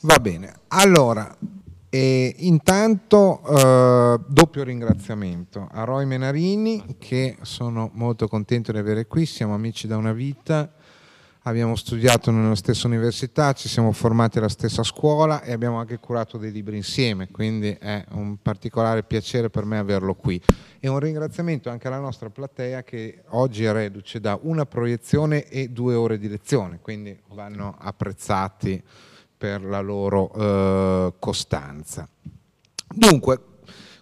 Va bene, allora e eh, intanto eh, doppio ringraziamento a Roy Menarini che sono molto contento di avere qui, siamo amici da una vita, abbiamo studiato nella stessa università, ci siamo formati alla stessa scuola e abbiamo anche curato dei libri insieme, quindi è un particolare piacere per me averlo qui. E un ringraziamento anche alla nostra platea che oggi è reduce da una proiezione e due ore di lezione, quindi vanno apprezzati per la loro eh, costanza. Dunque,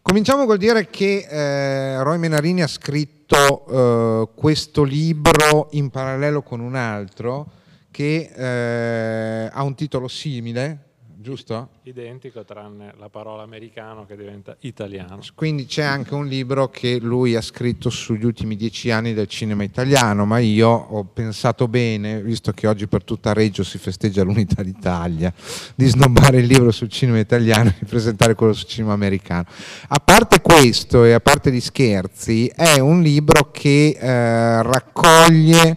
cominciamo col dire che eh, Roy Menarini ha scritto eh, questo libro in parallelo con un altro che eh, ha un titolo simile, giusto? Identico tranne la parola americano che diventa italiano. Quindi c'è anche un libro che lui ha scritto sugli ultimi dieci anni del cinema italiano, ma io ho pensato bene, visto che oggi per tutta Reggio si festeggia l'unità d'Italia, di snobbare il libro sul cinema italiano e presentare quello sul cinema americano. A parte questo e a parte gli scherzi, è un libro che eh, raccoglie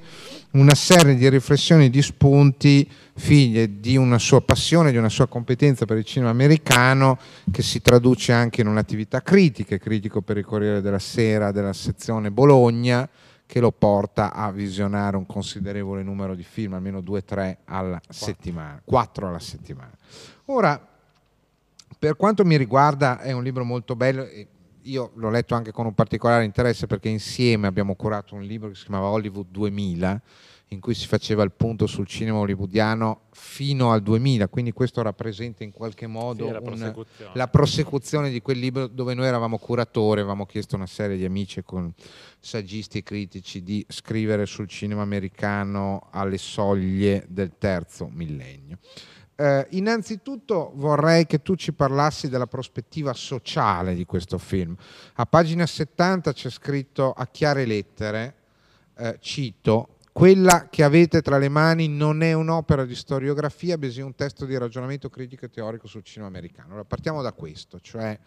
una serie di riflessioni e di spunti figlie di una sua passione, di una sua competenza per il cinema americano che si traduce anche in un'attività critica, critico per il Corriere della Sera della sezione Bologna che lo porta a visionare un considerevole numero di film, almeno due o tre alla Quattro. settimana, quattro alla settimana. Ora, per quanto mi riguarda è un libro molto bello e io l'ho letto anche con un particolare interesse perché insieme abbiamo curato un libro che si chiamava Hollywood 2000 in cui si faceva il punto sul cinema hollywoodiano fino al 2000, quindi questo rappresenta in qualche modo sì, la, prosecuzione. la, prosecuzione. di quel libro dove noi eravamo curatori, avevamo chiesto a una serie di amici con saggisti e critici di scrivere sul cinema americano alle soglie del terzo millennio. Eh, innanzitutto vorrei che tu ci parlassi della prospettiva sociale di questo film. A pagina 70 c'è scritto a chiare lettere, eh, cito, quella che avete tra le mani non è un'opera di storiografia, bensì un testo di ragionamento critico e teorico sul cinema americano. Allora, partiamo da questo, cioè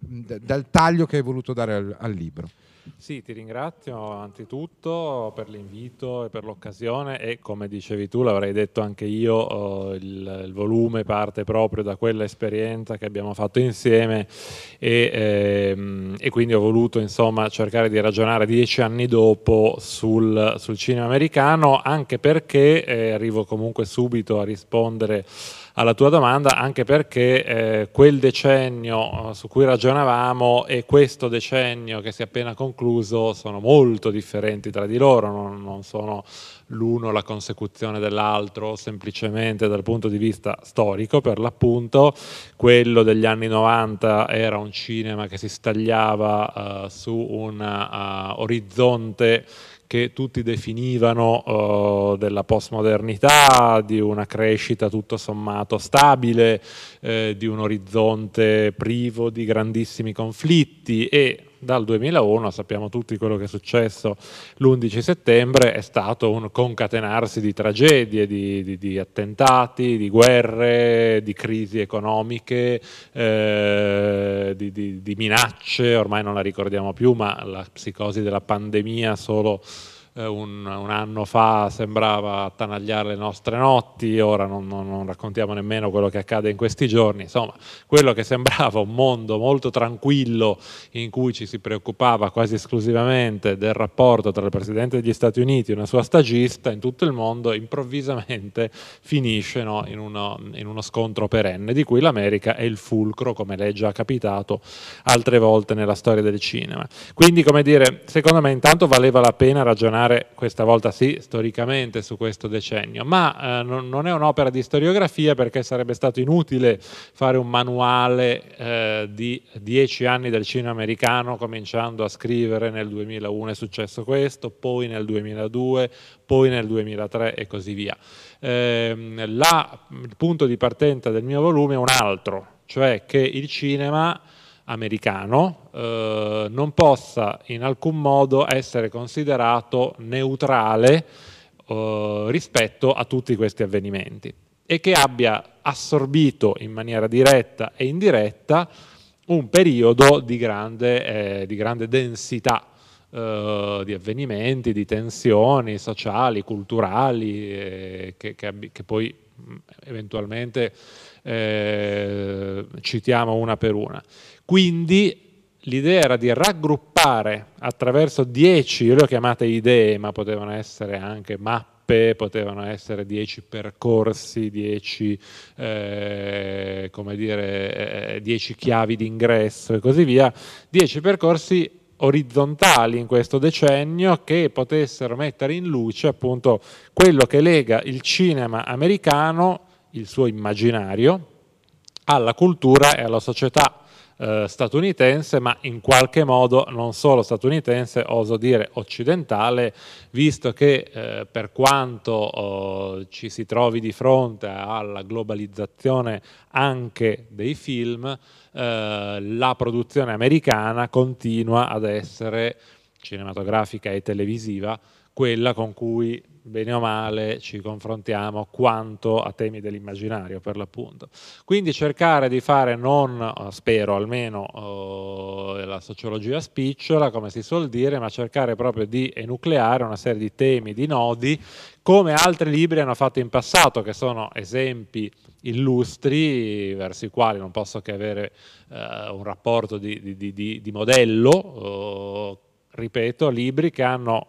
mh, dal taglio che hai voluto dare al, al libro. Sì, ti ringrazio anzitutto per l'invito e per l'occasione e come dicevi tu, l'avrei detto anche io, oh, il, il, volume parte proprio da quell'esperienza che abbiamo fatto insieme e, ehm, e, quindi ho voluto insomma cercare di ragionare dieci anni dopo sul, sul cinema americano anche perché eh, arrivo comunque subito a rispondere alla tua domanda, anche perché eh, quel decennio eh, su cui ragionavamo e questo decennio che si è appena concluso sono molto differenti tra di loro, non, non sono l'uno la consecuzione dell'altro, semplicemente dal punto di vista storico per l'appunto, quello degli anni 90 era un cinema che si stagliava uh, su un uh, orizzonte che tutti definivano uh, della postmodernità, di una crescita tutto sommato stabile, eh, di un orizzonte privo di grandissimi conflitti e dal 2001, sappiamo tutti quello che è successo l'11 settembre, è stato un concatenarsi di tragedie, di, di, di attentati, di guerre, di crisi economiche, eh, di, di minacce, ormai non la ricordiamo più, ma la psicosi della pandemia solo eh, un, un, anno fa sembrava attanagliare le nostre notti, ora non, non, non, raccontiamo nemmeno quello che accade in questi giorni, insomma quello che sembrava un mondo molto tranquillo in cui ci si preoccupava quasi esclusivamente del rapporto tra il Presidente degli Stati Uniti e una sua stagista in tutto il mondo improvvisamente finisce no, in, uno, in uno scontro perenne di cui l'America è il fulcro come lei già capitato altre volte nella storia del cinema. Quindi come dire, secondo me intanto valeva la pena ragionare soffermare questa volta sì storicamente su questo decennio, ma eh, non, non, è un'opera di storiografia perché sarebbe stato inutile fare un manuale eh, di dieci anni del cinema americano cominciando a scrivere nel 2001 è successo questo, poi nel 2002, poi nel 2003 e così via. Eh, la, il punto di partenza del mio volume è un altro, cioè che il cinema americano eh, non possa in alcun modo essere considerato neutrale eh, rispetto a tutti questi avvenimenti e che abbia assorbito in maniera diretta e indiretta un periodo di grande, eh, di grande densità eh, di avvenimenti, di tensioni sociali, culturali, eh, che, che, che poi mm, eventualmente eh, citiamo una per una. Quindi l'idea era di raggruppare attraverso dieci, io le ho chiamate idee, ma potevano essere anche mappe, potevano essere dieci percorsi, dieci, eh, eh, chiavi d'ingresso e così via, dieci percorsi orizzontali in questo decennio che potessero mettere in luce appunto quello che lega il cinema americano, il suo immaginario, alla cultura e alla società eh, statunitense, ma in qualche modo non solo statunitense, oso dire occidentale, visto che eh, per quanto oh, ci si trovi di fronte alla globalizzazione anche dei film, eh, la produzione americana continua ad essere cinematografica e televisiva quella con cui bene o male ci confrontiamo quanto a temi dell'immaginario per l'appunto. Quindi cercare di fare non, eh, spero almeno, eh, la sociologia spicciola, come si suol dire, ma cercare proprio di enucleare una serie di temi, di nodi, come altri libri hanno fatto in passato, che sono esempi illustri verso i quali non posso che avere eh, un rapporto di, di, di, di modello, eh, ripeto, libri che hanno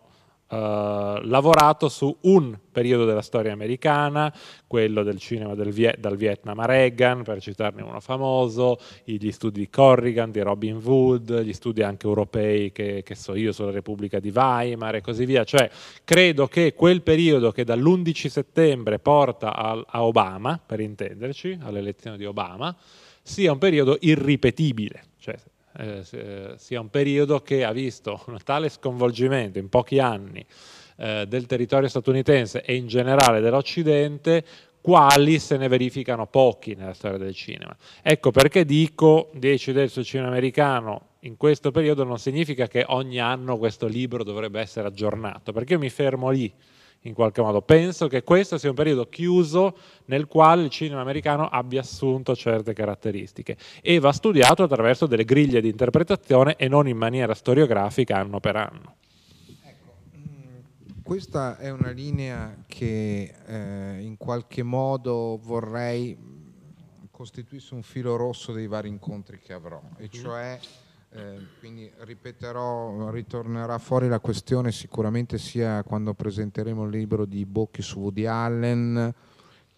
Uh, lavorato su un periodo della storia americana, quello del cinema del Viet dal Vietnam a Reagan, per citarne uno famoso, gli studi di Corrigan, di Robin Wood, gli studi anche europei che, che so io sulla Repubblica di Weimar e così via. Cioè, credo che quel periodo che dall'11 settembre porta a, a Obama, per intenderci, all'elezione di Obama, sia un periodo irripetibile eh, sia un periodo che ha visto un tale sconvolgimento in pochi anni eh, del territorio statunitense e in generale dell'Occidente quali se ne verificano pochi nella storia del cinema. Ecco perché dico 10 del sul cinema americano in questo periodo non significa che ogni anno questo libro dovrebbe essere aggiornato, perché io mi fermo lì in qualche modo. Penso che questo sia un periodo chiuso nel quale il cinema americano abbia assunto certe caratteristiche e va studiato attraverso delle griglie di interpretazione e non in maniera storiografica anno per anno. Ecco, mm, questa è una linea che eh, in qualche modo vorrei mm, costituisse un filo rosso dei vari incontri che avrò, e mm. cioè eh, quindi ripeterò, ritornerà fuori la questione sicuramente sia quando presenteremo il libro di Bocchi su Woody Allen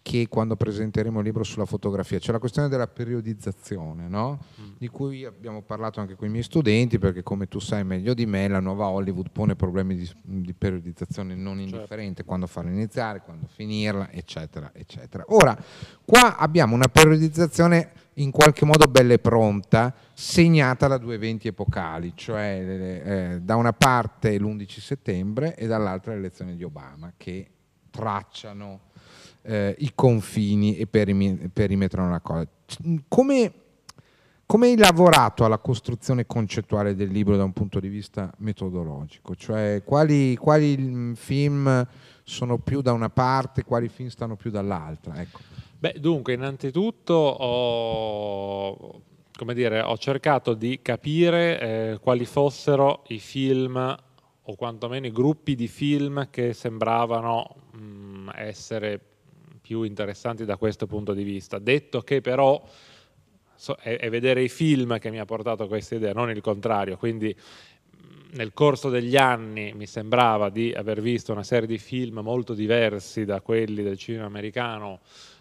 che quando presenteremo il libro sulla fotografia. C'è la questione della periodizzazione, no? Mm. di cui abbiamo parlato anche con i miei studenti, perché come tu sai meglio di me, la nuova Hollywood pone problemi di, di periodizzazione non certo. indifferente, certo. quando farla iniziare, quando finirla, eccetera, eccetera. Ora, qua abbiamo una periodizzazione in qualche modo bella e pronta, segnata da due eventi epocali, cioè eh, eh da una parte l'11 settembre e dall'altra l'elezione di Obama, che tracciano eh, i confini e perimetrano la cosa. Come, come hai lavorato alla costruzione concettuale del libro da un punto di vista metodologico? Cioè quali, quali film sono più da una parte, quali film stanno più dall'altra? Ecco. Beh, dunque, innanzitutto ho, dire, ho cercato di capire eh, quali fossero i film o quantomeno i gruppi di film che sembravano mh, mm, essere più interessanti da questo punto di vista. Detto che però so, è, è vedere i film che mi ha portato a questa idea, non il contrario, quindi mm, nel corso degli anni mi sembrava di aver visto una serie di film molto diversi da quelli del cinema americano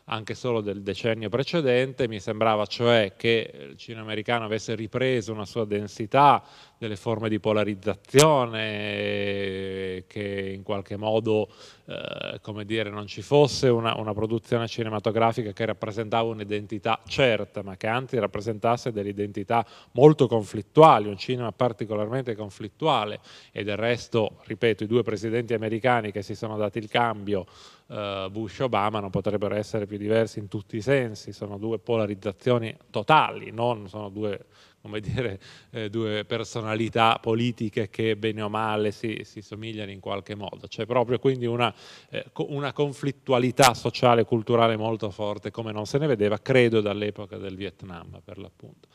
anche solo del decennio precedente, mi sembrava cioè che il cinema americano avesse ripreso una sua densità, delle forme di polarizzazione che in qualche modo eh, come dire, non ci fosse una, una produzione cinematografica che rappresentava un'identità certa, ma che anzi rappresentasse delle identità molto conflittuali, un cinema particolarmente conflittuale e del resto, ripeto, i due presidenti americani che si sono dati il cambio eh, Bush e Obama non potrebbero essere più diversi in tutti i sensi, sono due polarizzazioni totali, non sono due come dire, eh, due personalità politiche che bene o male si, si somigliano in qualche modo. C'è proprio quindi una, eh, una conflittualità sociale e culturale molto forte, come non se ne vedeva, credo, dall'epoca del Vietnam, per l'appunto.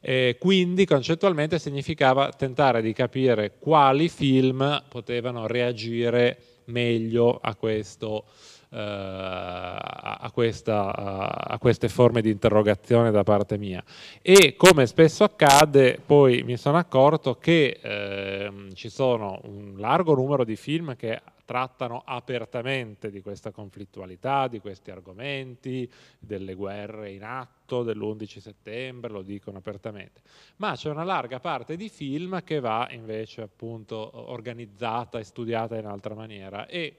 Eh, quindi concettualmente significava tentare di capire quali film potevano reagire meglio a questo eh, a, questa, a, queste forme di interrogazione da parte mia. E come spesso accade, poi mi sono accorto che ehm, ci sono un largo numero di film che trattano apertamente di questa conflittualità, di questi argomenti, delle guerre in atto, dell'11 settembre, lo dicono apertamente. Ma c'è una larga parte di film che va invece appunto organizzata e studiata in altra maniera e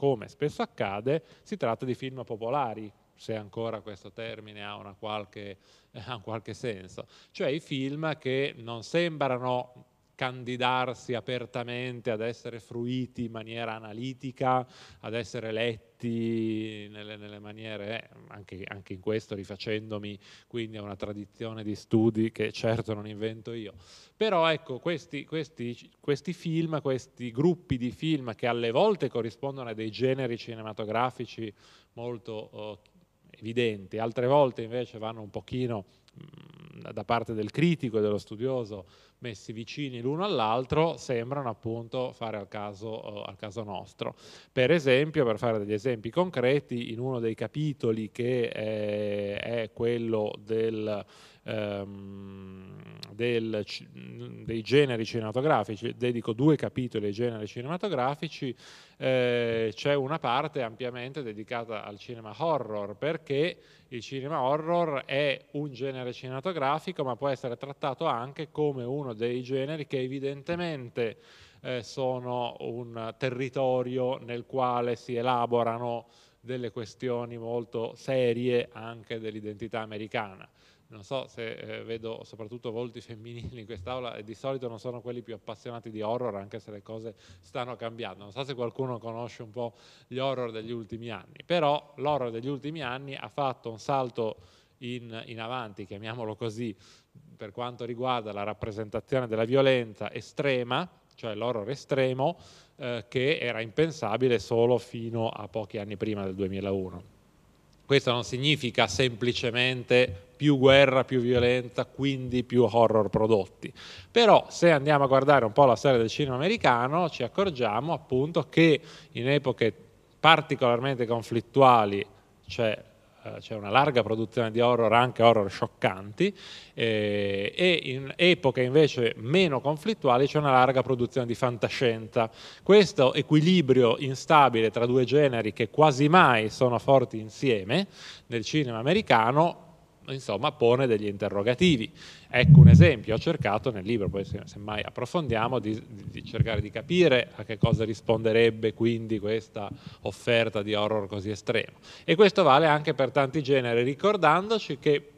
come spesso accade, si tratta di film popolari, se ancora questo termine ha, qualche, ha un qualche senso, cioè i film che non sembrano candidarsi apertamente ad essere fruiti in maniera analitica, ad essere letti nelle, nelle maniere, eh, anche, anche, in questo rifacendomi quindi a una tradizione di studi che certo non invento io. Però ecco, questi, questi, questi film, questi gruppi di film che alle volte corrispondono a dei generi cinematografici molto eh, evidenti, altre volte invece vanno un pochino mm, da parte del critico e dello studioso messi vicini l'uno all'altro sembrano appunto fare al caso, eh, al caso, nostro. Per esempio, per fare degli esempi concreti, in uno dei capitoli che è, eh, è quello del ehm, del, dei generi cinematografici, dedico due capitoli ai generi cinematografici, eh, c'è una parte ampiamente dedicata al cinema horror, perché il cinema horror è un genere cinematografico, ma può essere trattato anche come uno dei generi che evidentemente eh, sono un territorio nel quale si elaborano delle questioni molto serie anche dell'identità americana non so se eh, vedo soprattutto volti femminili in quest'aula e di solito non sono quelli più appassionati di horror anche se le cose stanno cambiando, non so se qualcuno conosce un po' gli horror degli ultimi anni, però l'horror degli ultimi anni ha fatto un salto in, in avanti, chiamiamolo così, per quanto riguarda la rappresentazione della violenza estrema, cioè l'horror estremo, eh, che era impensabile solo fino a pochi anni prima del 2001. Questo non significa semplicemente più guerra, più violenza, quindi più horror prodotti. Però se andiamo a guardare un po' la storia del cinema americano ci accorgiamo appunto che in epoche particolarmente conflittuali c'è eh, c'è una larga produzione di horror, anche horror scioccanti, eh, e in epoche invece meno conflittuali c'è una larga produzione di fantascienza. Questo equilibrio instabile tra due generi che quasi mai sono forti insieme nel cinema americano insomma pone degli interrogativi. Ecco un esempio, ho cercato nel libro, poi semmai approfondiamo, di, di cercare di capire a che cosa risponderebbe quindi questa offerta di horror così estremo. E questo vale anche per tanti generi, ricordandoci che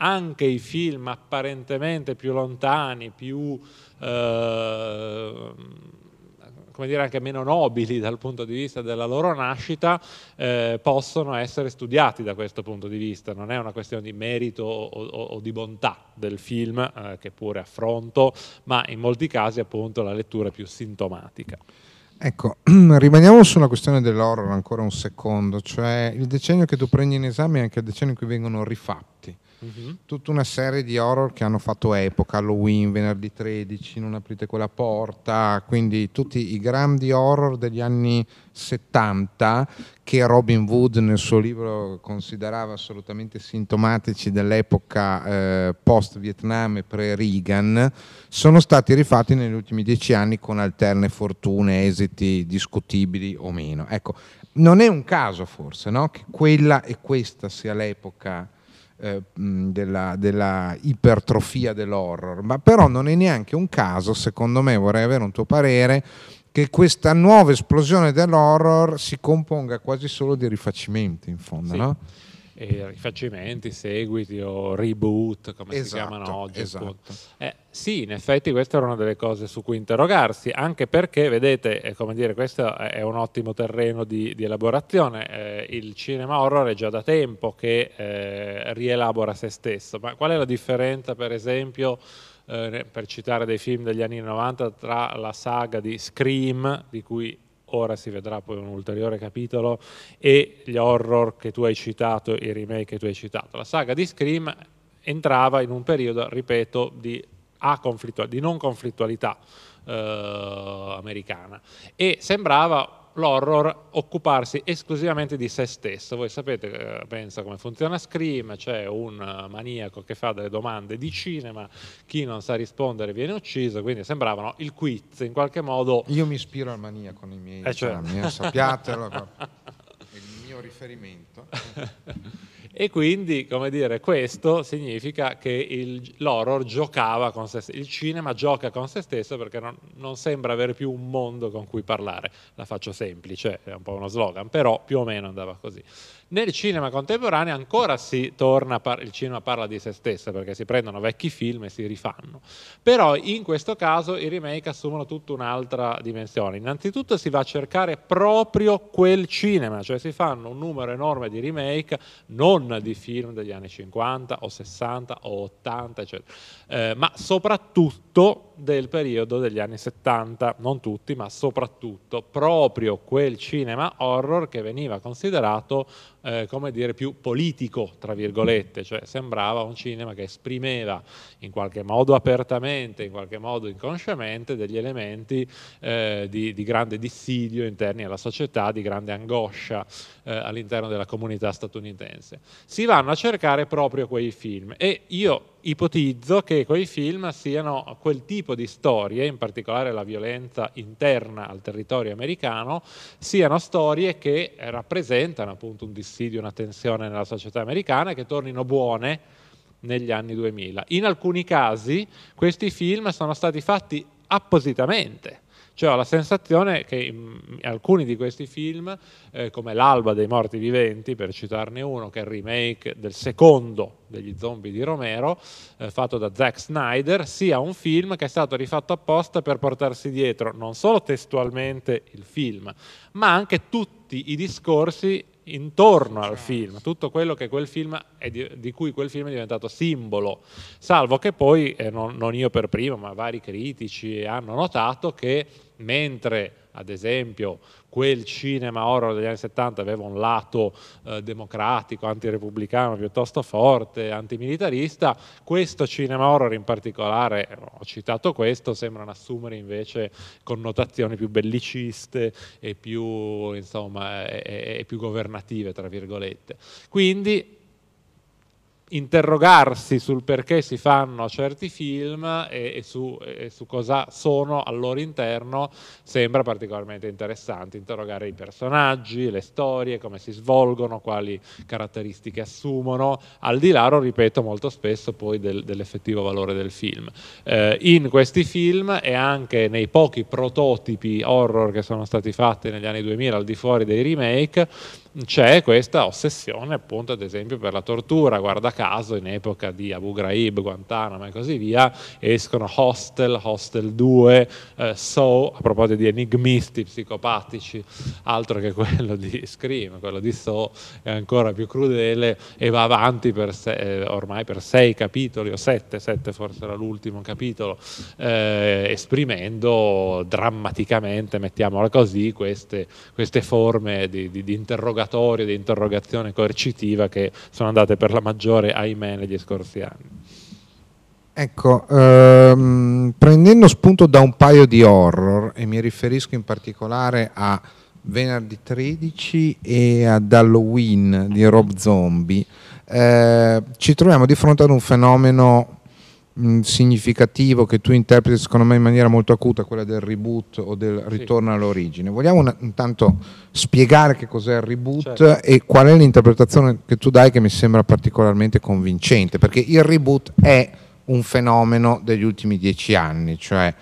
anche i film apparentemente più lontani, più... Eh, come dire, anche meno nobili dal punto di vista della loro nascita, eh, possono essere studiati da questo punto di vista. Non è una questione di merito o, o, o di bontà del film, eh, che pure affronto, ma in molti casi appunto la lettura è più sintomatica. Ecco, rimaniamo sulla questione dell'horror ancora un secondo, cioè il decennio che tu prendi in esame è anche il decennio in cui vengono rifatti uh-huh. tutta una serie di horror che hanno fatto epoca, Halloween, venerdì 13, non aprite quella porta, quindi tutti i grandi horror degli anni 70 che Robin Wood nel suo libro considerava assolutamente sintomatici dell'epoca eh, post-Vietnam e pre-Reagan, sono stati rifatti negli ultimi dieci anni con alterne fortune, esiti discutibili o meno. Ecco, non è un caso forse no? che quella e questa sia l'epoca eh, della, della, ipertrofia dell'horror, ma però non è neanche un caso, secondo me, vorrei avere un tuo parere, che questa nuova esplosione dell'horror si componga quasi solo di rifacimenti, in fondo, sì. no? eh, rifacimenti, seguiti o reboot, come esatto, si chiamano oggi. Esatto. Eh, sì, in effetti questa era una delle cose su cui interrogarsi, anche perché, vedete, eh, come dire, questo è un ottimo terreno di, di elaborazione. Eh, il cinema horror è già da tempo che eh, rielabora se stesso, ma qual è la differenza, per esempio, eh, per citare dei film degli anni 90, tra la saga di Scream, di cui ora si vedrà poi un ulteriore capitolo, e gli horror che tu hai citato, i remake che tu hai citato. La saga di Scream entrava in un periodo, ripeto, di, di non conflittualità eh, americana e sembrava l'horror occuparsi esclusivamente di se stesso. Voi sapete, eh, pensa come funziona Scream, c'è un eh, maniaco che fa delle domande di cinema, chi non sa rispondere viene ucciso, quindi sembravano il quiz in qualche modo. Io mi ispiro al maniaco nei miei eh, cioè. sappiatelo, è il mio riferimento. E quindi, come dire, questo significa che l'horror giocava con se stesso, il cinema gioca con se stesso perché non, non, sembra avere più un mondo con cui parlare. La faccio semplice, è un po' uno slogan, però più o meno andava così. Nel cinema contemporaneo ancora si torna, il cinema parla di se stessa perché si prendono vecchi film e si rifanno, però in questo caso i remake assumono tutta un'altra dimensione. Innanzitutto si va a cercare proprio quel cinema, cioè si fanno un numero enorme di remake, non di film degli anni 50 o 60 o 80, eccetera, eh, ma soprattutto del periodo degli anni 70, non tutti, ma soprattutto proprio quel cinema horror che veniva considerato, eh, come dire, più politico, tra virgolette, cioè sembrava un cinema che esprimeva in qualche modo apertamente, in qualche modo inconsciamente, degli elementi eh, di, di, grande dissidio interni alla società, di grande angoscia eh, all'interno della comunità statunitense. Si vanno a cercare proprio quei film e io ipotizzo che quei film siano quel tipo di storie, in particolare la violenza interna al territorio americano, siano storie che rappresentano appunto un dissidio, una tensione nella società americana e che tornino buone negli anni 2000. In alcuni casi questi film sono stati fatti appositamente cioè ho la sensazione che alcuni di questi film, eh, come L'alba dei morti viventi, per citarne uno, che è il remake del secondo degli zombie di Romero, eh, fatto da Zack Snyder, sia un film che è stato rifatto apposta per portarsi dietro non solo testualmente il film, ma anche tutti i discorsi intorno al certo. film, tutto quello che quel film e di, di, cui quel film è diventato simbolo, salvo che poi, eh, non, non, io per primo, ma vari critici hanno notato che mentre ad esempio quel cinema horror degli anni 70 aveva un lato eh, democratico, antirepubblicano piuttosto forte, antimilitarista, questo cinema horror in particolare, eh, ho citato questo, sembrano assumere invece connotazioni più belliciste e più, insomma, e, eh, e eh, più governative, tra virgolette. Quindi interrogarsi sul perché si fanno certi film e, e, su, e, su, cosa sono al loro interno sembra particolarmente interessante interrogare i personaggi, le storie, come si svolgono, quali caratteristiche assumono, al di là, lo ripeto molto spesso, poi del, dell'effettivo valore del film. Eh, in questi film e anche nei pochi prototipi horror che sono stati fatti negli anni 2000 al di fuori dei remake, c'è questa ossessione appunto ad esempio per la tortura, guarda caso in epoca di Abu Ghraib, Guantanamo e così via, escono Hostel, Hostel 2, eh, So, a proposito di enigmisti psicopatici, altro che quello di Scream, quello di So è ancora più crudele e va avanti per se, eh, ormai per sei capitoli o sette, sette forse era l'ultimo capitolo, eh, esprimendo drammaticamente, mettiamola così, queste, queste forme di, di, di interrogatorio, di interrogazione coercitiva che sono andate per la maggiore grave, ahimè, negli scorsi anni. Ecco, ehm, prendendo spunto da un paio di horror, e mi riferisco in particolare a Venerdì 13 e ad Halloween di Rob Zombie, eh, ci troviamo di fronte ad un fenomeno Mm, significativo che tu interpreti secondo me in maniera molto acuta, quella del reboot o del ritorno sì. all'origine. Vogliamo una, intanto spiegare che cos'è il reboot certo. e qual è l'interpretazione che tu dai che mi sembra particolarmente convincente, perché il reboot è un fenomeno degli ultimi dieci anni, cioè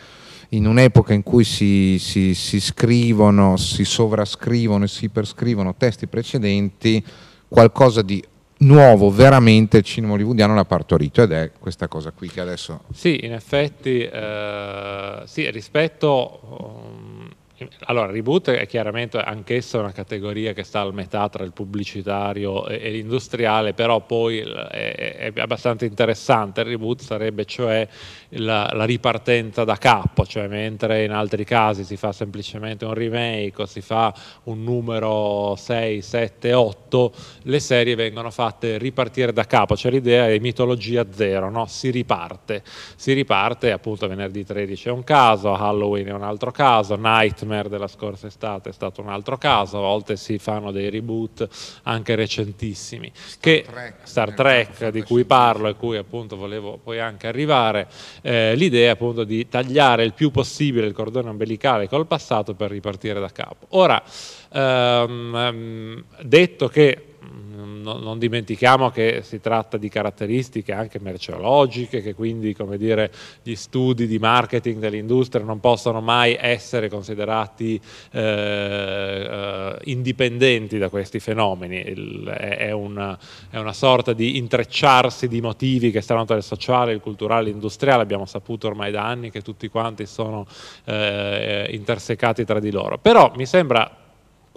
in un'epoca in cui si, si, si scrivono, si sovrascrivono e si iperscrivono testi precedenti, qualcosa di nuovo veramente il cinema hollywoodiano l'ha partorito ed è questa cosa qui che adesso... Sì, in effetti, eh, sì, rispetto... Um, allora, reboot è chiaramente anch'essa una categoria che sta al metà tra il pubblicitario e, e l'industriale, però poi è, è, abbastanza interessante. Il reboot sarebbe cioè la, la, ripartenza da capo, cioè mentre in altri casi si fa semplicemente un remake o si fa un numero 6, 7, 8, le serie vengono fatte ripartire da capo, cioè l'idea è mitologia zero, no? si riparte, si riparte appunto venerdì 13 è un caso, Halloween è un altro caso, Nightmare della scorsa estate è stato un altro caso, a volte si fanno dei reboot anche recentissimi, Star che, Trek, Star eh, Trek di cui parlo e cui appunto volevo poi anche arrivare, eh, l'idea appunto di tagliare il più possibile il cordone ombelicale col passato per ripartire da capo. Ora, ehm, ehm detto che non, non, dimentichiamo che si tratta di caratteristiche anche merceologiche, che quindi dire, gli studi di marketing dell'industria non possono mai essere considerati eh, eh, indipendenti da questi fenomeni. Il, è, è, una, è, una, sorta di intrecciarsi di motivi che stanno tra il sociale, il culturale, l'industriale. Abbiamo saputo ormai da anni che tutti quanti sono eh, eh intersecati tra di loro. Però mi sembra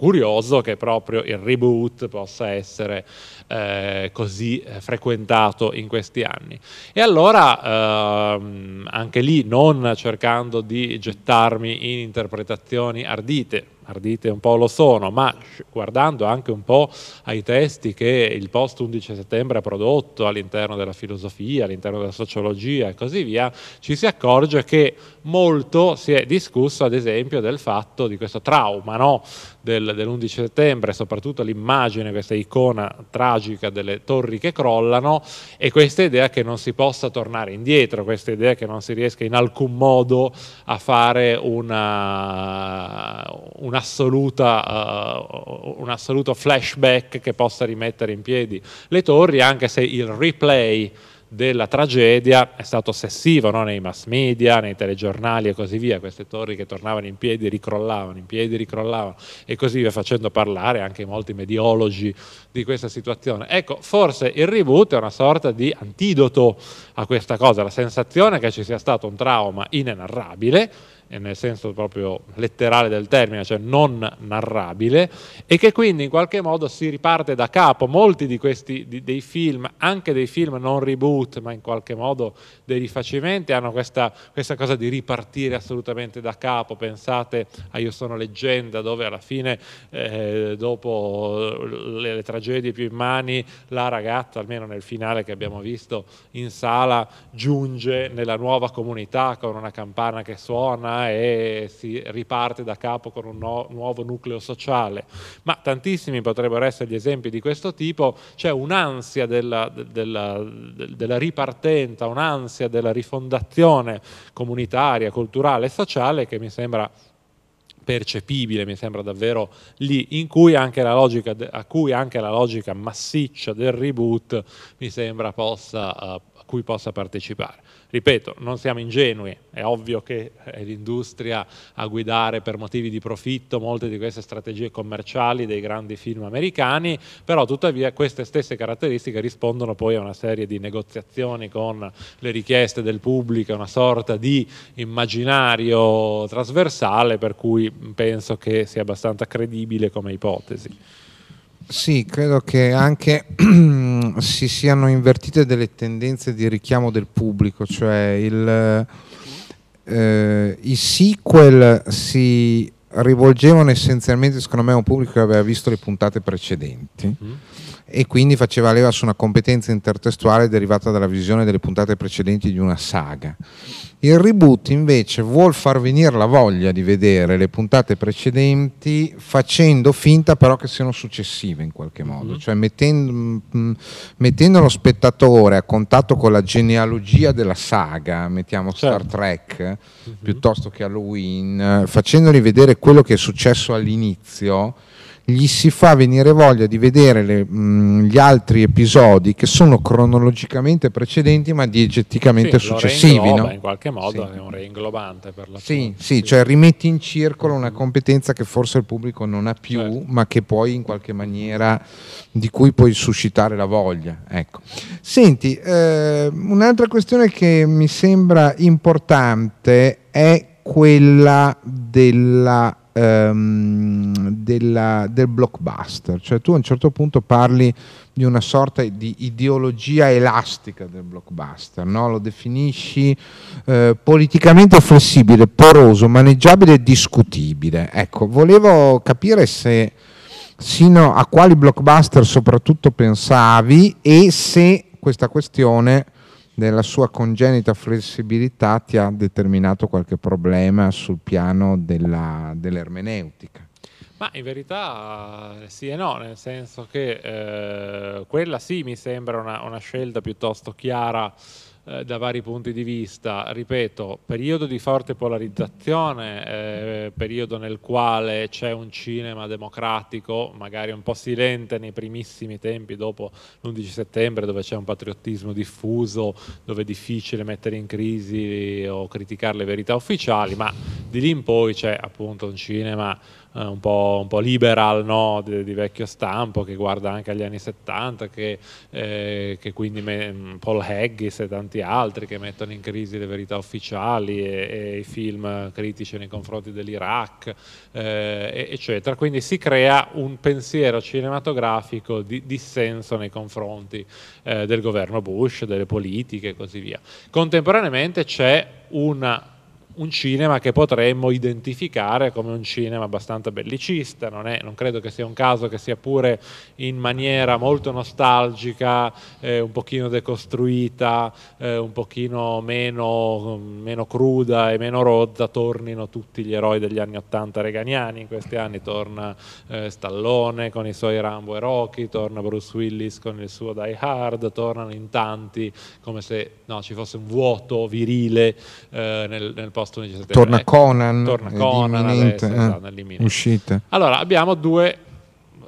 curioso che proprio il reboot possa essere eh, così eh, frequentato in questi anni. E allora ehm, anche lì non cercando di gettarmi in interpretazioni ardite, ardite un po' lo sono, ma guardando anche un po' ai testi che il post 11 settembre ha prodotto all'interno della filosofia, all'interno della sociologia e così via, ci si accorge che molto si è discusso ad esempio del fatto di questo trauma no? Del, dell'11 settembre, soprattutto l'immagine, questa icona tragica delle torri che crollano e questa idea che non si possa tornare indietro, questa idea che non si riesca in alcun modo a fare una, una un'assoluta, uh, eh, un assoluto flashback che possa rimettere in piedi le torri, anche se il replay della tragedia è stato ossessivo no? nei mass media, nei telegiornali e così via, queste torri che tornavano in piedi ricrollavano, in piedi ricrollavano e così via, facendo parlare anche molti mediologi di questa situazione. Ecco, forse il reboot è una sorta di antidoto a questa cosa, la sensazione che ci sia stato un trauma inenarrabile nel senso proprio letterale del termine, cioè non narrabile, e che quindi in qualche modo si riparte da capo. Molti di questi di, dei film, anche dei film non reboot, ma in qualche modo dei rifacimenti, hanno questa, questa cosa di ripartire assolutamente da capo. Pensate a Io sono leggenda, dove alla fine, eh, dopo le, le tragedie più immani, la ragazza, almeno nel finale che abbiamo visto in sala, giunge nella nuova comunità con una campana che suona e si riparte da capo con un no, nuovo nucleo sociale, ma tantissimi potrebbero essere gli esempi di questo tipo, c'è un'ansia della, della, della ripartenza, un'ansia della rifondazione comunitaria, culturale e sociale che mi sembra percepibile, mi sembra davvero lì, in cui anche la logica, a cui anche la logica massiccia del reboot mi sembra possa, a cui possa partecipare. Ripeto, non siamo ingenui, è ovvio che è eh, l'industria a guidare per motivi di profitto molte di queste strategie commerciali dei grandi film americani, però tuttavia queste stesse caratteristiche rispondono poi a una serie di negoziazioni con le richieste del pubblico, una sorta di immaginario trasversale per cui penso che sia abbastanza credibile come ipotesi. Sì, credo che anche si siano invertite delle tendenze di richiamo del pubblico, cioè il, eh, i sequel si rivolgevano essenzialmente, secondo me, a un pubblico che aveva visto le puntate precedenti. Mm-hmm e quindi faceva leva su una competenza intertestuale derivata dalla visione delle puntate precedenti di una saga. Il reboot invece vuol far venire la voglia di vedere le puntate precedenti facendo finta però che siano successive in qualche modo, mm-hmm. cioè mettendo, mm, mettendo, lo spettatore a contatto con la genealogia della saga, mettiamo certo. Star Trek mm-hmm. piuttosto che Halloween, facendoli vedere quello che è successo all'inizio gli si fa venire voglia di vedere le, mh, gli altri episodi che sono cronologicamente precedenti ma diegeticamente sì, successivi. no? In qualche modo sì. è un reinglobante per la sì, sì, sì, cioè rimetti in circolo una competenza che forse il pubblico non ha più, certo. ma che poi in qualche maniera di cui puoi suscitare la voglia. Ecco. Senti, eh, un'altra questione che mi sembra importante è quella della ehm, della, del blockbuster, cioè tu a un certo punto parli di una sorta di ideologia elastica del blockbuster, no? lo definisci eh, politicamente flessibile, poroso, maneggiabile e discutibile. Ecco, volevo capire se sino a quali blockbuster soprattutto pensavi e se questa questione della sua congenita flessibilità ti ha determinato qualche problema sul piano della, dell'ermeneutica. Ma in verità sì e no, nel senso che eh, quella sì mi sembra una, una scelta piuttosto chiara eh, da vari punti di vista, ripeto, periodo di forte polarizzazione, eh, periodo nel quale c'è un cinema democratico, magari un po' silente nei primissimi tempi dopo l'11 settembre, dove c'è un patriottismo diffuso, dove è difficile mettere in crisi o criticare le verità ufficiali, ma di lì in poi c'è appunto un cinema eh, un, po', un, po', liberal no? di, di, vecchio stampo che guarda anche agli anni 70, che, eh, che quindi mm, Paul Haggis e tanti altri che mettono in crisi le verità ufficiali e, e i film critici nei confronti dell'Iraq, eh, eccetera. Quindi si crea un pensiero cinematografico di dissenso nei confronti eh, del governo Bush, delle politiche e così via. Contemporaneamente c'è una un cinema che potremmo identificare come un cinema abbastanza bellicista, non, è, non, credo che sia un caso che sia pure in maniera molto nostalgica, eh, un pochino decostruita, eh, un pochino meno, meno, cruda e meno rozza, tornino tutti gli eroi degli anni 80 reganiani, in questi anni torna eh, Stallone con i suoi Rambo e Rocky, torna Bruce Willis con il suo Die Hard, tornano in tanti come se no, ci fosse un vuoto virile eh, nel, nel posto 11 settembre. Torna Conan. Torna eh, Conan, adesso, eh, esatto, Allora, abbiamo due,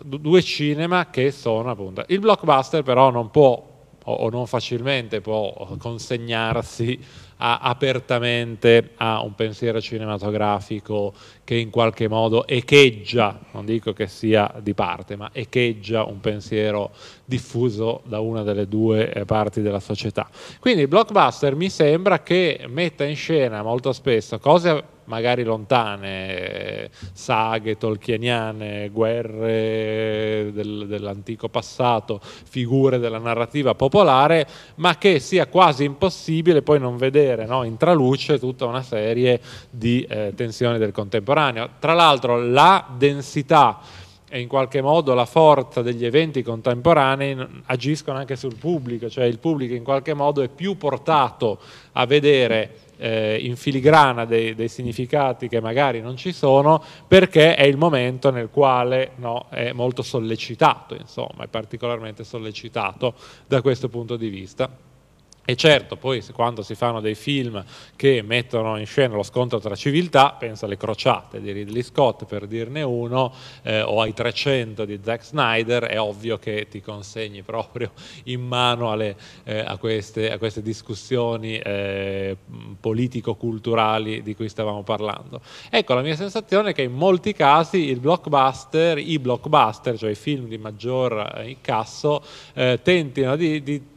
due, cinema che sono appunto... Il blockbuster però non può, o, o non facilmente può consegnarsi a, apertamente a un pensiero cinematografico che in qualche modo echeggia, non dico che sia di parte, ma echeggia un pensiero diffuso da una delle due eh, parti della società. Quindi il blockbuster mi sembra che metta in scena molto spesso cose magari lontane, saghe tolkieniane, guerre del, dell'antico passato, figure della narrativa popolare, ma che sia quasi impossibile poi non vedere no, in traluce tutta una serie di eh, tensioni del contemporaneo. Tra l'altro la densità e in qualche modo la forza degli eventi contemporanei agiscono anche sul pubblico, cioè il pubblico in qualche modo è più portato a vedere eh, in filigrana dei, dei, significati che magari non ci sono, perché è il momento nel quale no, è molto sollecitato, insomma, è particolarmente sollecitato da questo punto di vista. E certo, poi quando si fanno dei film che mettono in scena lo scontro tra civiltà, penso alle crociate di Ridley Scott per dirne uno, eh, o ai 300 di Zack Snyder, è ovvio che ti consegni proprio in mano alle, eh, a, queste, a, queste, discussioni eh, politico-culturali di cui stavamo parlando. Ecco, la mia sensazione è che in molti casi blockbuster, i blockbuster, cioè i film di maggior eh, incasso, eh, tentino di, di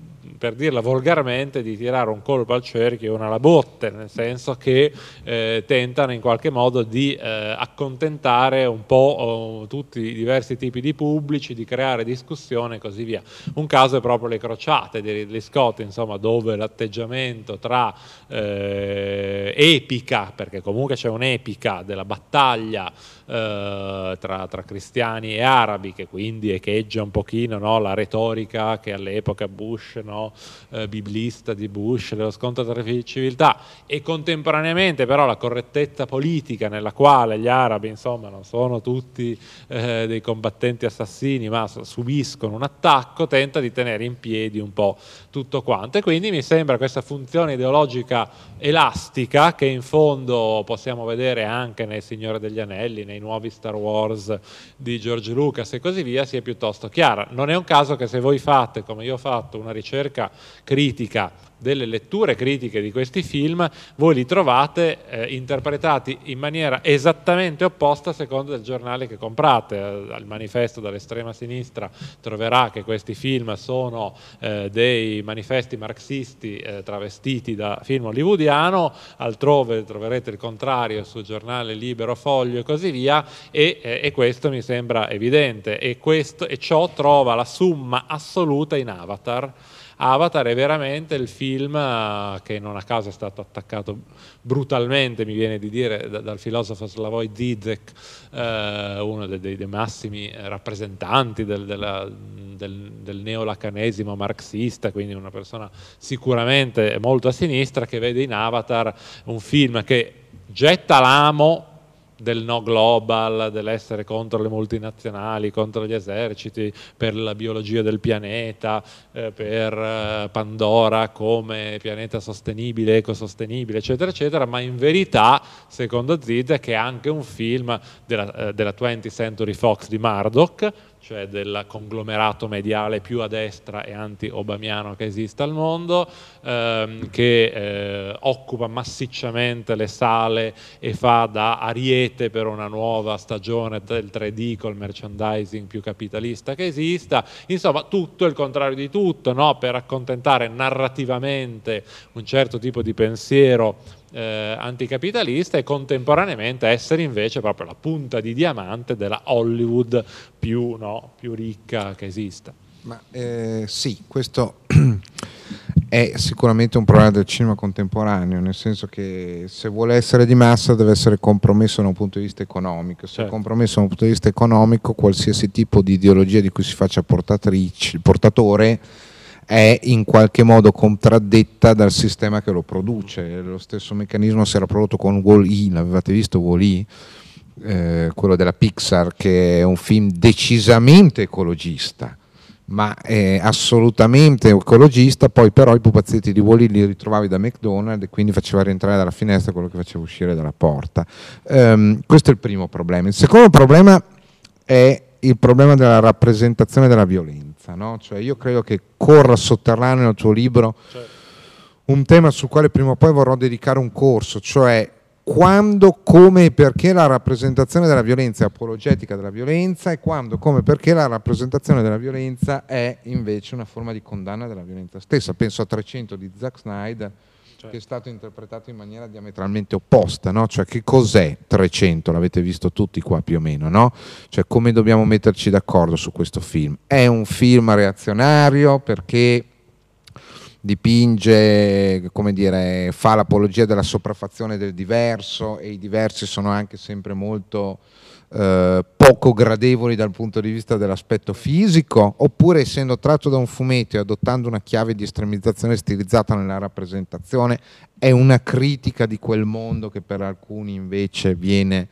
per dirla volgarmente, di tirare un colpo al cerchio e una alla botte, nel senso che eh, tentano in qualche modo di eh, accontentare un po' oh, tutti i diversi tipi di pubblici, di creare discussione e così via. Un caso è proprio le crociate di Ridley Scott, insomma, dove l'atteggiamento tra eh, epica, perché comunque c'è un'epica della battaglia, eh, tra, tra, cristiani e arabi, che quindi echeggia un pochino no, la retorica che all'epoca Bush, no, eh, biblista di Bush, dello scontro tra civiltà, e contemporaneamente però la correttezza politica nella quale gli arabi insomma, non sono tutti eh, dei combattenti assassini, ma subiscono un attacco, tenta di tenere in piedi un po' tutto quanto. E quindi mi sembra questa funzione ideologica elastica che in fondo possiamo vedere anche nel Signore degli Anelli, nei nei nuovi Star Wars di George Lucas e così via sia piuttosto chiara. Non è un caso che se voi fate, come io ho fatto, una ricerca critica delle letture critiche di questi film, voi li trovate eh, interpretati in maniera esattamente opposta a seconda del giornale che comprate. Il eh, manifesto dall'estrema sinistra troverà che questi film sono eh, dei manifesti marxisti eh, travestiti da film hollywoodiano, altrove troverete il contrario su giornale libero, foglio e così via, e, eh, e questo mi sembra evidente, e, questo, e ciò trova la summa assoluta in Avatar Avatar è veramente il film eh, che non a caso è stato attaccato brutalmente, mi viene di dire, da, dal filosofo slavoj Zizek, eh, uno dei, dei, dei, massimi rappresentanti del, della, del, del neolacanesimo marxista, quindi una persona sicuramente molto a sinistra, che vede in Avatar un film che getta l'amo del no global, dell'essere contro le multinazionali, contro gli eserciti, per la biologia del pianeta, eh, per eh, Pandora come pianeta sostenibile, ecosostenibile, eccetera, eccetera, ma in verità, secondo Zizek, è anche un film della, eh, della 20th Century Fox di Murdoch, cioè del conglomerato mediale più a destra e anti-obamiano che esista al mondo, ehm, che eh, occupa massicciamente le sale e fa da ariete per una nuova stagione del 3D col merchandising più capitalista che esista, insomma tutto il contrario di tutto, no? per accontentare narrativamente un certo tipo di pensiero eh, anticapitalista e contemporaneamente essere invece proprio la punta di diamante della Hollywood più, no, più ricca che esista. Ma, eh, sì, questo è sicuramente un problema del cinema contemporaneo, nel senso che se vuole essere di massa deve essere compromesso da un punto di vista economico, se certo. è compromesso da un punto di vista economico qualsiasi tipo di ideologia di cui si faccia portatore è in qualche modo contraddetta dal sistema che lo produce. Lo stesso meccanismo si era prodotto con Wall-E, l'avevate visto Wall-E? Eh, quello della Pixar, che è un film decisamente ecologista, ma è assolutamente ecologista, poi però i pupazzetti di wall Wally li ritrovavi da McDonald's e quindi faceva rientrare dalla finestra quello che faceva uscire dalla porta. Um, questo è il primo problema. Il secondo problema è il problema della rappresentazione della violenza ricchezza, no? cioè io credo che corra sotterraneo nel tuo libro certo. un tema sul quale prima o poi vorrò dedicare un corso, cioè quando, come e perché la rappresentazione della violenza è apologetica della violenza e quando, come e perché la rappresentazione della violenza è invece una forma di condanna della violenza stessa. Penso a 300 di Zack Snyder, certo. che è stato interpretato in maniera diametralmente opposta, no? cioè che cos'è 300, l'avete visto tutti qua più o meno, no? cioè come dobbiamo metterci d'accordo su questo film? È un film reazionario perché dipinge, come dire, fa l'apologia della sopraffazione del diverso e i diversi sono anche sempre molto eh, poco gradevoli dal punto di vista dell'aspetto fisico, oppure essendo tratto da un fumetto e adottando una chiave di estremizzazione stilizzata nella rappresentazione, è una critica di quel mondo che per alcuni invece viene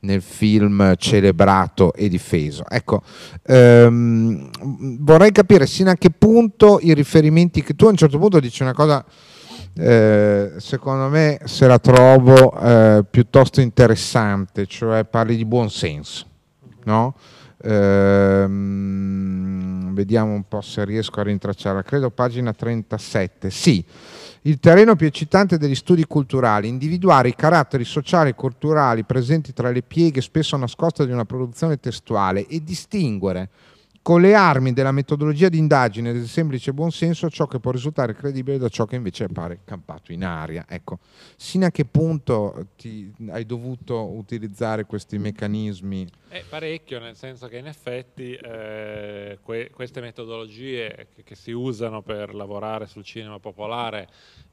nel film celebrato e difeso. Ecco, ehm, vorrei capire sino a che punto i riferimenti che tu a un certo punto dici una cosa eh, secondo me se la trovo eh, piuttosto interessante, cioè parli di buonsenso, no? ehm, vediamo un po' se riesco a rintracciarla, credo pagina 37, sì. Il terreno più eccitante degli studi culturali, individuare i caratteri sociali e culturali presenti tra le pieghe spesso nascoste di una produzione testuale e distinguere con le armi della metodologia di indagine del semplice buonsenso ciò che può risultare credibile da ciò che invece appare campato in aria. Ecco, sino a che punto eh, ti, hai dovuto utilizzare questi meccanismi? Eh, parecchio, nel senso che in effetti eh, que queste metodologie che, che, si usano per lavorare sul cinema popolare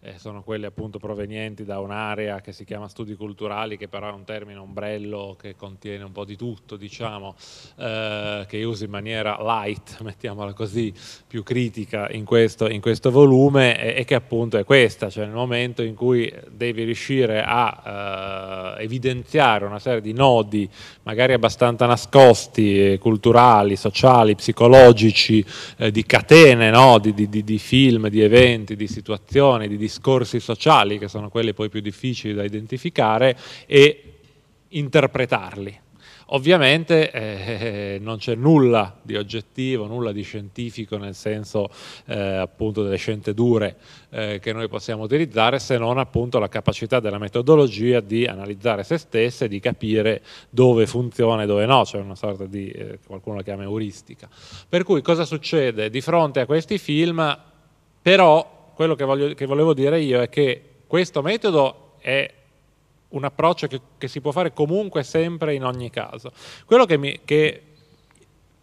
eh, sono quelle appunto provenienti da un'area che si chiama studi culturali, che però è un termine ombrello che contiene un po' di tutto, diciamo, eh, che uso in maniera light, mettiamola così, più critica in questo, in questo volume e, e, che appunto è questa, cioè nel momento in cui devi riuscire a eh, evidenziare una serie di nodi magari abbastanza nascosti, eh, culturali, sociali, psicologici, eh, di catene, no? di, di, di, di film, di eventi, di situazioni, di discorsi, discorsi sociali, che sono quelli poi più difficili da identificare, e interpretarli. Ovviamente eh, eh non c'è nulla di oggettivo, nulla di scientifico nel senso eh, appunto delle scienze dure eh, che noi possiamo utilizzare se non appunto la capacità della metodologia di analizzare se stesse e di capire dove funziona e dove no, c'è cioè una sorta di, eh, qualcuno la chiama euristica. Per cui cosa succede? Di fronte a questi film però quello che, voglio, che, volevo dire io è che questo metodo è un approccio che, che si può fare comunque sempre in ogni caso. Quello che, mi, che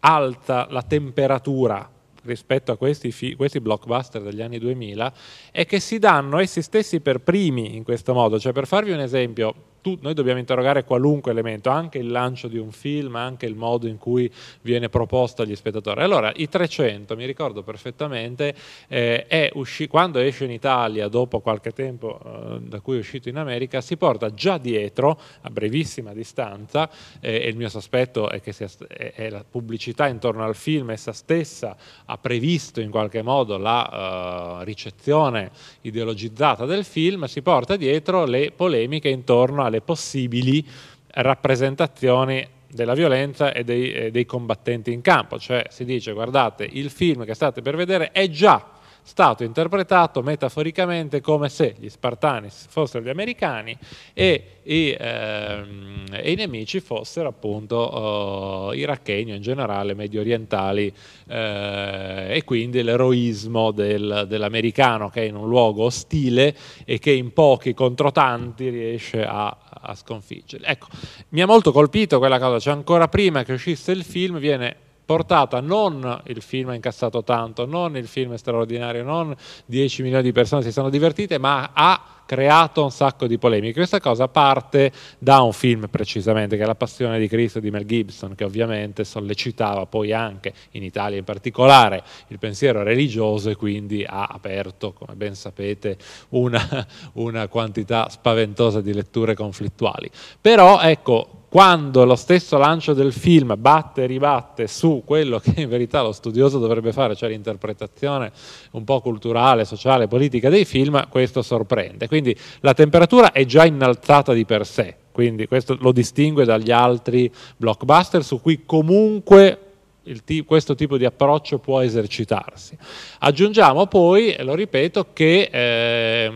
alta la temperatura rispetto a questi, questi, blockbuster degli anni 2000 è che si danno essi stessi per primi in questo modo. Cioè, per farvi un esempio, tu, noi dobbiamo interrogare qualunque elemento, anche il lancio di un film, anche il modo in cui viene proposto agli spettatori. Allora, i 300, mi ricordo perfettamente, eh, usci- quando esce in Italia, dopo qualche tempo eh, da cui è uscito in America, si porta già dietro, a brevissima distanza, eh, e il mio sospetto è che sia, è, è la pubblicità intorno al film essa stessa ha previsto in qualche modo la eh, ricezione ideologizzata del film, si porta dietro le polemiche intorno al le possibili rappresentazioni della violenza e dei, eh, dei combattenti in campo. Cioè si dice guardate il film che state per vedere è già stato interpretato metaforicamente come se gli spartani fossero gli americani e i, ehm, e i nemici fossero appunto eh, oh, iracheni in generale medio orientali eh, e quindi l'eroismo del, dell'americano che è in un luogo ostile e che in pochi contro tanti riesce a, a sconfiggere. Ecco, mi ha molto colpito quella cosa, cioè ancora prima che uscisse il film viene portata non il film ha incassato tanto, non il film è straordinario, non 10 milioni di persone si sono divertite, ma ha creato un sacco di polemiche. Questa cosa parte da un film precisamente, che è La passione di Cristo di Mel Gibson, che ovviamente sollecitava poi anche, in Italia in particolare, il pensiero religioso e quindi ha aperto, come ben sapete, una, una quantità spaventosa di letture conflittuali. Però ecco, quando lo stesso lancio del film batte e ribatte su quello che in verità lo studioso dovrebbe fare, cioè l'interpretazione un po' culturale, sociale, politica dei film, questo sorprende. Quindi la temperatura è già innalzata di per sé, quindi questo lo distingue dagli altri blockbuster su cui comunque ti questo tipo di approccio può esercitarsi. Aggiungiamo poi, lo ripeto, che eh,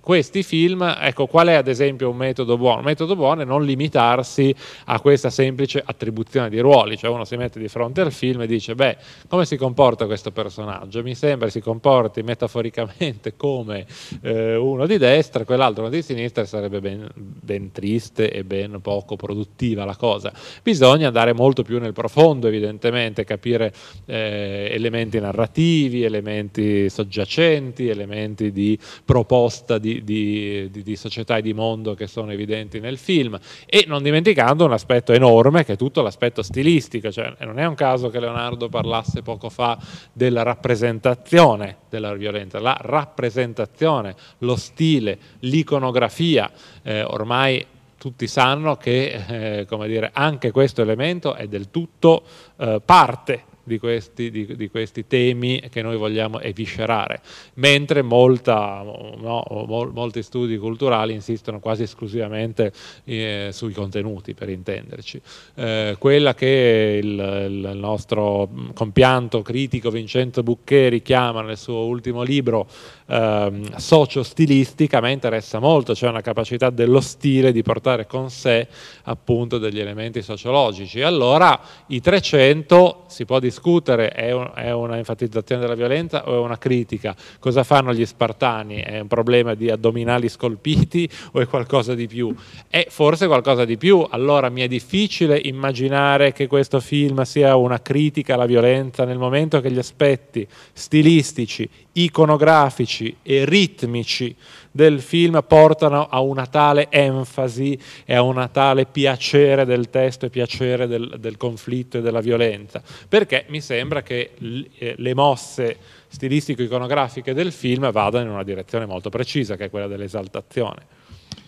questi film, ecco qual è ad esempio un metodo buono? Un metodo buono è non limitarsi a questa semplice attribuzione di ruoli, cioè uno si mette di fronte al film e dice, beh, come si comporta questo personaggio? Mi sembra si comporti metaforicamente come eh, uno di destra, quell'altro uno di sinistra, e sarebbe ben, ben triste e ben poco produttiva la cosa. Bisogna andare molto più nel profondo, evidentemente semplicemente capire eh, elementi narrativi, elementi soggiacenti, elementi di proposta di, di, di, di, società e di mondo che sono evidenti nel film e non dimenticando un aspetto enorme che è tutto l'aspetto stilistico, cioè non è un caso che Leonardo parlasse poco fa della rappresentazione della violenza, la rappresentazione, lo stile, l'iconografia, eh, ormai tutti sanno che eh, dire, anche questo elemento è del tutto eh, parte di questi, di, di questi, temi che noi vogliamo eviscerare, mentre molta, no, mol, molti studi culturali insistono quasi esclusivamente eh, sui contenuti, per intenderci. Eh, quella che il, il, nostro compianto critico Vincenzo Buccheri chiama nel suo ultimo libro eh, socio-stilistica, a me interessa molto, cioè una capacità dello stile di portare con sé appunto degli elementi sociologici. Allora i 300 si può distinguere discutere è, un, è una enfatizzazione della violenza o è una critica? Cosa fanno gli spartani? È un problema di addominali scolpiti o è qualcosa di più? È forse qualcosa di più, allora mi è difficile immaginare che questo film sia una critica alla violenza nel momento che gli aspetti stilistici, iconografici e ritmici del film portano a una tale enfasi e a una tale piacere del testo e piacere del, del conflitto e della violenza, perché mi sembra che eh, le mosse stilistico-iconografiche del film vadano in una direzione molto precisa, che è quella dell'esaltazione.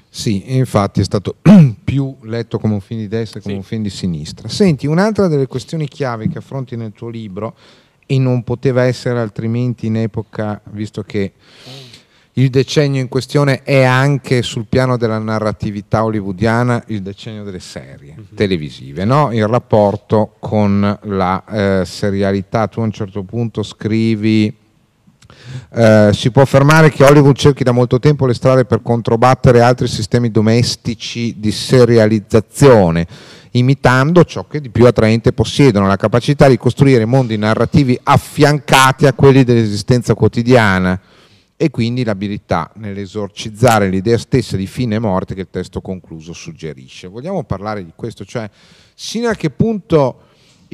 Sì, infatti è stato più letto come un film di destra che come sì. un film di sinistra. Senti, un'altra delle questioni chiave che affronti nel tuo libro e non poteva essere altrimenti in epoca, visto che il decennio in questione è anche sul piano della narratività hollywoodiana il decennio delle serie mm-hmm. televisive, no? il rapporto con la eh, serialità. Tu a un certo punto scrivi eh, si può affermare che Hollywood cerchi da molto tempo le strade per controbattere altri sistemi domestici di serializzazione, imitando ciò che di più attraente possiedono, la capacità di costruire mondi narrativi affiancati a quelli dell'esistenza quotidiana e quindi l'abilità nell'esorcizzare l'idea stessa di fine e morte che il testo concluso suggerisce. Vogliamo parlare di questo, cioè sino a che punto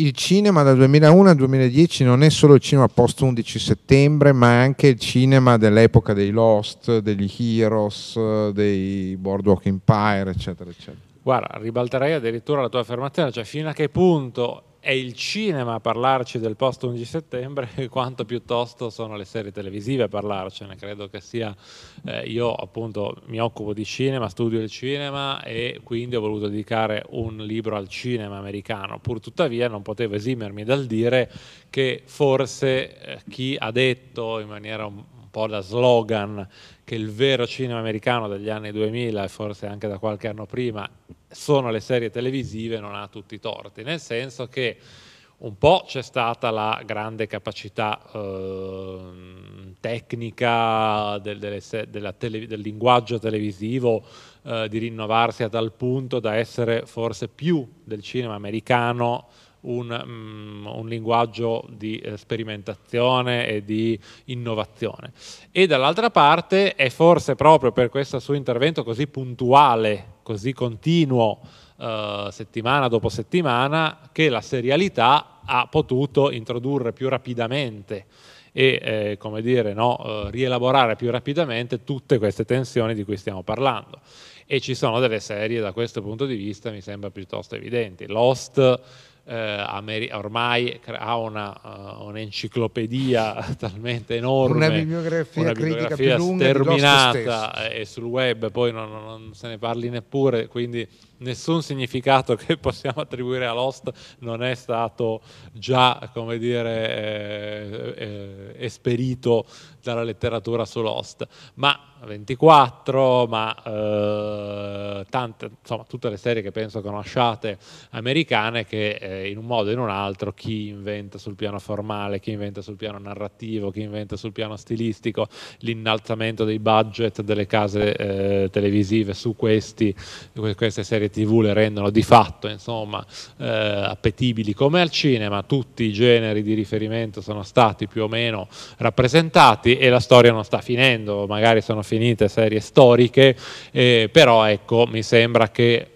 il cinema dal 2001 al 2010 non è solo il cinema post 11 settembre, ma è anche il cinema dell'epoca dei Lost, degli Heroes, dei Boardwalk Empire, eccetera, eccetera. Guarda, ribalterei addirittura la tua affermazione, cioè fino a che punto è il cinema a parlarci del post 11 settembre quanto piuttosto sono le serie televisive a parlarcene credo che sia eh, io appunto mi occupo di cinema studio il cinema e quindi ho voluto dedicare un libro al cinema americano pur tuttavia non potevo esimermi dal dire che forse eh, chi ha detto in maniera un po' da slogan che il vero cinema americano degli anni 2000 e forse anche da qualche anno prima sono le serie televisive, non ha tutti i torti, nel senso che un po' c'è stata la grande capacità eh, tecnica del, del, tele, del, linguaggio televisivo eh, di rinnovarsi a tal punto da essere forse più del cinema americano un, um, un linguaggio di eh, sperimentazione e di innovazione. E dall'altra parte è forse proprio per questo suo intervento così puntuale, così continuo, eh, settimana dopo settimana, che la serialità ha potuto introdurre più rapidamente e eh, come dire, no, eh, rielaborare più rapidamente tutte queste tensioni di cui stiamo parlando. E ci sono delle serie da questo punto di vista mi sembra piuttosto evidenti. Lost eh, ormai ha una, uh, un'enciclopedia talmente enorme, una bibliografia, una bibliografia sterminata eh, e sul web poi non, non, se ne parli neppure, quindi nessun significato che possiamo attribuire all'host non è stato già, come dire, eh, eh, esperito dalla letteratura sull'host, ma 24, ma eh, tante, insomma tutte le serie che penso conosciate americane che eh, in un modo o in un altro chi inventa sul piano formale, chi inventa sul piano narrativo, chi inventa sul piano stilistico, l'innalzamento dei budget delle case eh, televisive su questi, queste serie tv le rendono di fatto insomma eh, appetibili come al cinema, tutti i generi di riferimento sono stati più o meno rappresentati passati e la storia non sta finendo, magari sono finite serie storiche, eh, però ecco, mi sembra che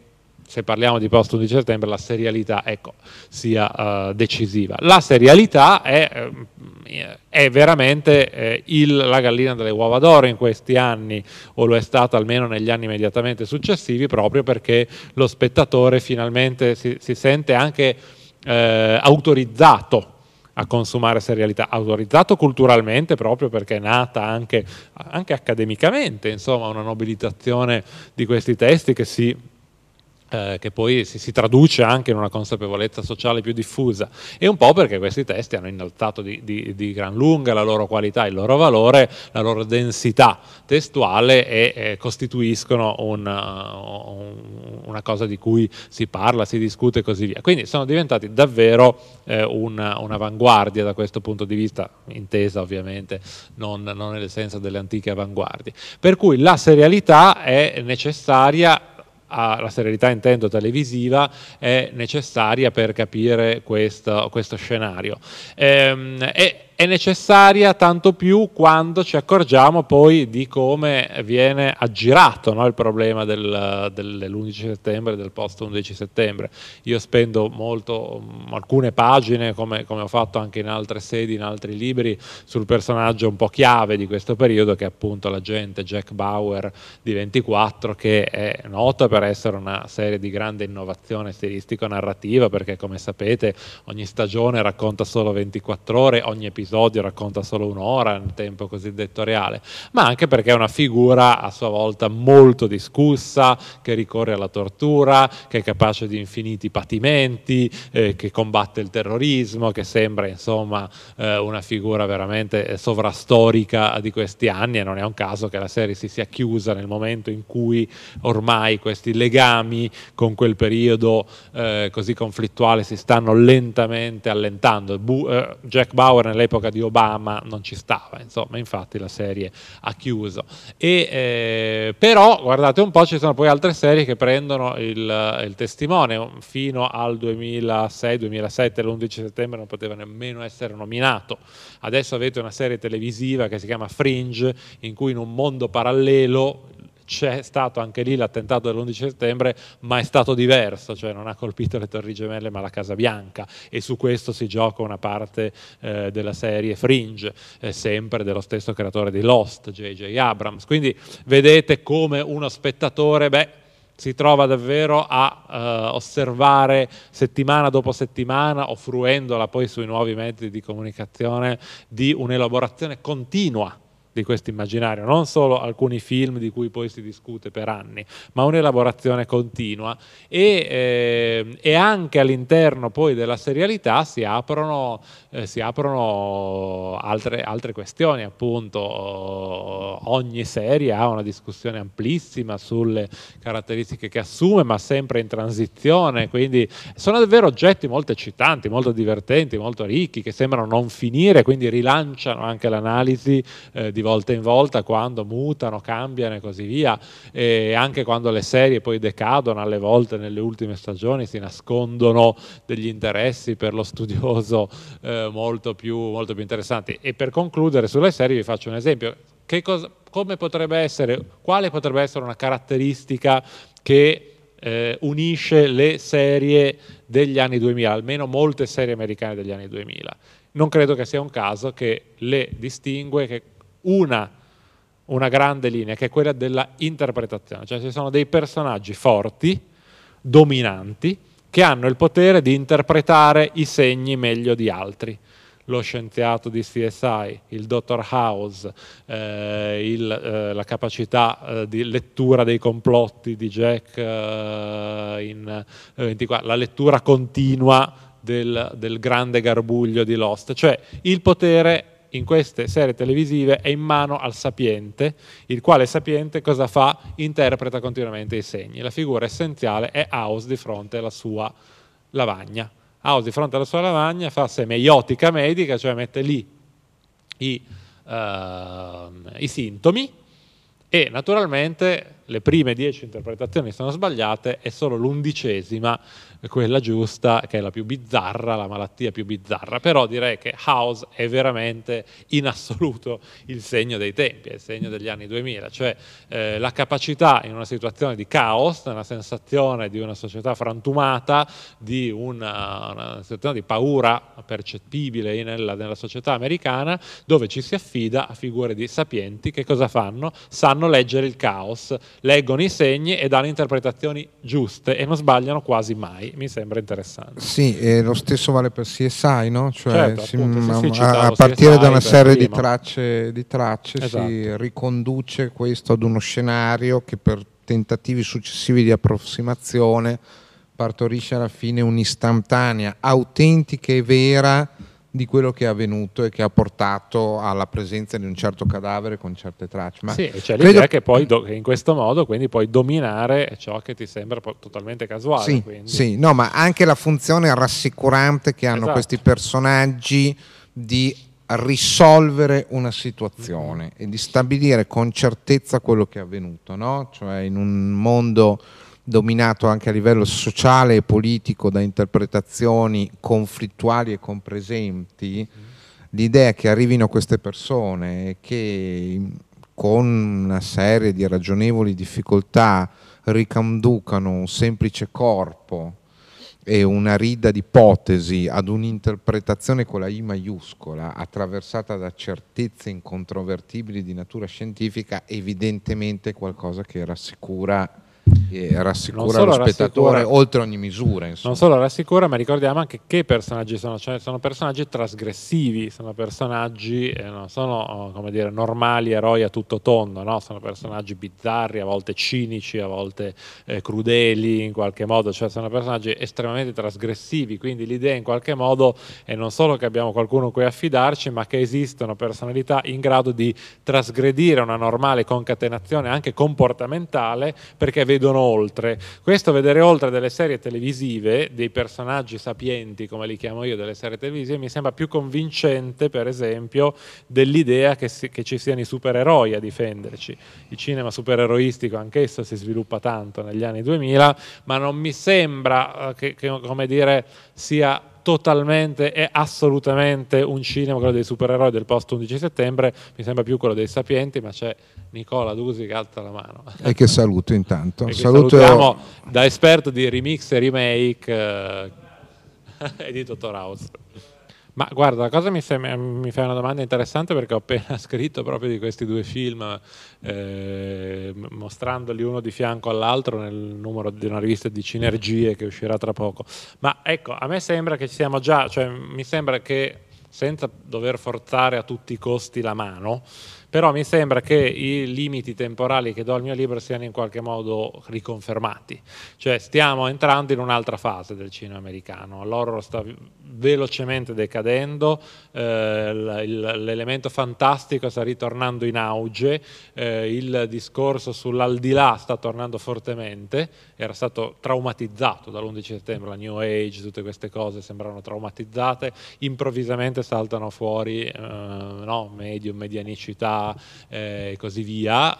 se parliamo di post 11 settembre la serialità ecco, sia uh, decisiva. La serialità è, eh, è veramente eh, il, la gallina delle uova d'oro in questi anni, o lo è stata almeno negli anni immediatamente successivi, proprio perché lo spettatore finalmente si, si sente anche eh, autorizzato a consumare serialità, autorizzato culturalmente proprio perché è nata anche, anche accademicamente, insomma, una nobilitazione di questi testi che si eh, che poi si, si, traduce anche in una consapevolezza sociale più diffusa, e un po' perché questi testi hanno innalzato di, di, di gran lunga la loro qualità, il loro valore, la loro densità testuale e eh, costituiscono una, uh, una cosa di cui si parla, si discute e così via. Quindi sono diventati davvero eh, un'avanguardia da questo punto di vista, intesa ovviamente non, non nel senso delle antiche avanguardie. Per cui la serialità è necessaria alla serialità intendo televisiva è necessaria per capire questo, questo scenario. Ehm, e è necessaria tanto più quando ci accorgiamo poi di come viene aggirato no, il problema del, dell'11 settembre, del post 11 settembre. Io spendo molto, mm, alcune pagine, come, come, ho fatto anche in altre sedi, in altri libri, sul personaggio un po' chiave di questo periodo che è appunto l'agente Jack Bauer di 24 che è nota per essere una serie di grande innovazione stilistico-narrativa perché come sapete ogni stagione racconta solo 24 ore, ogni episodio episodio racconta solo un'ora nel tempo cosiddetto reale, ma anche perché è una figura a sua volta molto discussa, che ricorre alla tortura, che è capace di infiniti patimenti, eh, che combatte il terrorismo, che sembra insomma eh, una figura veramente sovrastorica di questi anni e non è un caso che la serie si sia chiusa nel momento in cui ormai questi legami con quel periodo eh, così conflittuale si stanno lentamente allentando. Bu eh, Jack Bauer nell'epoca all'epoca di Obama non ci stava, insomma, infatti la serie ha chiuso. E, eh, però, guardate un po', ci sono poi altre serie che prendono il, il testimone, fino al 2006-2007, l'11 settembre non poteva nemmeno essere nominato. Adesso avete una serie televisiva che si chiama Fringe, in cui in un mondo parallelo, c'è stato anche lì l'attentato dell'11 settembre, ma è stato diverso, cioè non ha colpito le Torri Gemelle ma la Casa Bianca e su questo si gioca una parte eh, della serie Fringe, eh, sempre dello stesso creatore di Lost, J.J. Abrams. Quindi vedete come uno spettatore, beh, si trova davvero a eh, osservare settimana dopo settimana, offruendola poi sui nuovi mezzi di comunicazione, di un'elaborazione continua di questo immaginario, non solo alcuni film di cui poi si discute per anni, ma un'elaborazione continua e, eh, e anche all'interno poi della serialità si aprono, eh, si aprono altre, altre, questioni, appunto ogni serie ha una discussione amplissima sulle caratteristiche che assume, ma sempre in transizione, quindi sono davvero oggetti molto eccitanti, molto divertenti, molto ricchi, che sembrano non finire, quindi rilanciano anche l'analisi eh, di volta in volta quando mutano, cambiano e così via, e anche quando le serie poi decadono, alle volte nelle ultime stagioni si nascondono degli interessi per lo studioso eh, molto, più, molto più interessanti. E per concludere sulle serie vi faccio un esempio. Cosa, come potrebbe essere, quale potrebbe essere una caratteristica che eh, unisce le serie degli anni 2000, almeno molte serie americane degli anni 2000? Non credo che sia un caso che le distingue che una, una grande linea, che è quella della interpretazione, cioè ci sono dei personaggi forti, dominanti, che hanno il potere di interpretare i segni meglio di altri lo scienziato di CSI, il dottor House, eh, il, eh, la capacità eh, di lettura dei complotti di Jack, eh, in, eh, la lettura continua del, del grande garbuglio di Lost, cioè il potere in queste serie televisive è in mano al sapiente, il quale sapiente cosa fa? Interpreta continuamente i segni. La figura essenziale è House di fronte alla sua lavagna. House di fronte alla sua lavagna fa semeiotica medica, cioè mette lì i, uh, i sintomi e naturalmente le prime dieci interpretazioni sono sbagliate e solo l'undicesima, quella giusta, che è la più bizzarra, la malattia più bizzarra. Però direi che House è veramente in assoluto il segno dei tempi, è il segno degli anni 2000, cioè eh, la capacità in una situazione di caos, nella sensazione di una società frantumata, di una, una situazione di paura percettibile nella, nella società americana, dove ci si affida a figure di sapienti che cosa fanno? Sanno leggere il caos, leggono i segni e danno interpretazioni giuste e non sbagliano quasi mai, mi sembra interessante. Sì, e lo stesso vale per CSI, no? Cioè, certo, si, appunto, sì, sì, a, partire CSI da una serie di tracce, di tracce esatto. si riconduce questo ad uno scenario che per tentativi successivi di approssimazione partorisce alla fine un'istantanea autentica e vera di quello che è avvenuto e che ha portato alla presenza di un certo cadavere con certe tracce. Ma sì, c'è cioè credo... l'idea che poi do, che in questo modo quindi puoi dominare ciò che ti sembra totalmente casuale. Sì, sì. no, ma anche la funzione rassicurante che hanno esatto. questi personaggi di risolvere una situazione mm. e di stabilire con certezza quello che è avvenuto, no? cioè in un mondo dominato anche a livello sociale e politico da interpretazioni conflittuali e compresenti, l'idea che arrivino queste persone che con una serie di ragionevoli difficoltà ricanducano un semplice corpo e una rida di ipotesi ad un'interpretazione con la I maiuscola, attraversata da certezze incontrovertibili di natura scientifica, evidentemente qualcosa che rassicura e rassicura lo spettatore rassicura, oltre ogni misura. Insomma. Non solo rassicura, ma ricordiamo anche che personaggi sono, cioè sono personaggi trasgressivi, sono personaggi eh, non sono oh, come dire, normali eroi a tutto tondo, no? sono personaggi bizzarri, a volte cinici, a volte eh, crudeli in qualche modo, cioè sono personaggi estremamente trasgressivi, quindi l'idea in qualche modo è non solo che abbiamo qualcuno cui affidarci, ma che esistono personalità in grado di trasgredire una normale concatenazione anche comportamentale perché vedono oltre. Questo vedere oltre delle serie televisive, dei personaggi sapienti, come li chiamo io, delle serie televisive, mi sembra più convincente, per esempio, dell'idea che, si, che ci siano i supereroi a difenderci. Il cinema supereroistico anch'esso si sviluppa tanto negli anni 2000, ma non mi sembra eh, che, che come dire, sia totalmente e assolutamente un cinema, quello dei supereroi del post 11 settembre, mi sembra più quello dei sapienti, ma c'è Nicola Dusi che alza la mano. E che saluto intanto. E saluto... Salutiamo da esperto di remix e remake eh, di Dottor House. Ma guarda, la cosa mi, sembra, mi fai una domanda interessante perché ho appena scritto proprio di questi due film, eh, mostrandoli uno di fianco all'altro nel numero di una rivista di Cinergie che uscirà tra poco. Ma ecco, a me sembra che ci siamo già, cioè mi sembra che senza dover forzare a tutti i costi la mano, però mi sembra che i limiti temporali che do al mio libro siano in qualche modo riconfermati, cioè stiamo entrando in un'altra fase del cinema americano, l'horror sta velocemente decadendo, eh, l'elemento fantastico sta ritornando in auge, eh, il discorso sull'aldilà sta tornando fortemente, era stato traumatizzato dall'11 settembre, la New Age, tutte queste cose sembrano traumatizzate, improvvisamente saltano fuori eh, no, medium, medianicità, Europa eh, e così via.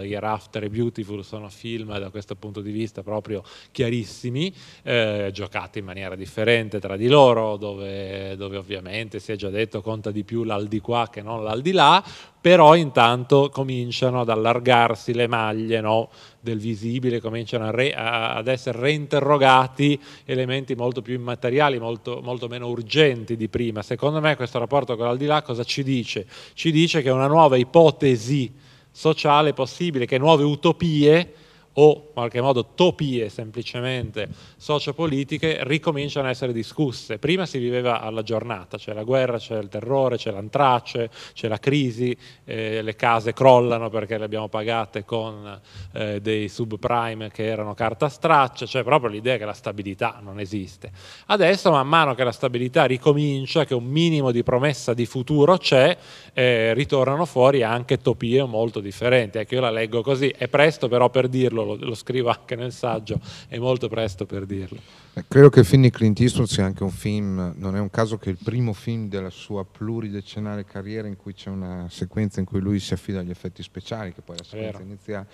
Hereafter eh, e Beautiful sono film da questo punto di vista proprio chiarissimi, eh, giocati in maniera differente tra di loro, dove, dove ovviamente si è già detto conta di più l'al di qua che non l'al di là, però intanto cominciano ad allargarsi le maglie no? del visibile, cominciano a re, a, ad essere reinterrogati elementi molto più immateriali, molto, molto, meno urgenti di prima. Secondo me questo rapporto con l'aldilà cosa ci dice? Ci dice che una nuova ipotesi sociale possibile, che nuove utopie o in qualche modo topie semplicemente sociopolitiche ricominciano a essere discusse. Prima si viveva alla giornata, c'è la guerra, c'è il terrore, c'è l'antrace, c'è la crisi, eh, le case crollano perché le abbiamo pagate con eh, dei subprime che erano carta straccia, c'è cioè proprio l'idea che la stabilità non esiste. Adesso man mano che la stabilità ricomincia, che un minimo di promessa di futuro c'è, eh, ritornano fuori anche topie molto differenti. Ecco, io la leggo così, è presto però per dirlo dirlo, lo, lo, scrivo anche nel saggio, è molto presto per dirlo. Eh, credo che il film di Clint Eastwood sia anche un film, non è un caso che il primo film della sua pluridecennale carriera in cui c'è una sequenza in cui lui si affida agli effetti speciali, che poi è la sequenza Vero. iniziale,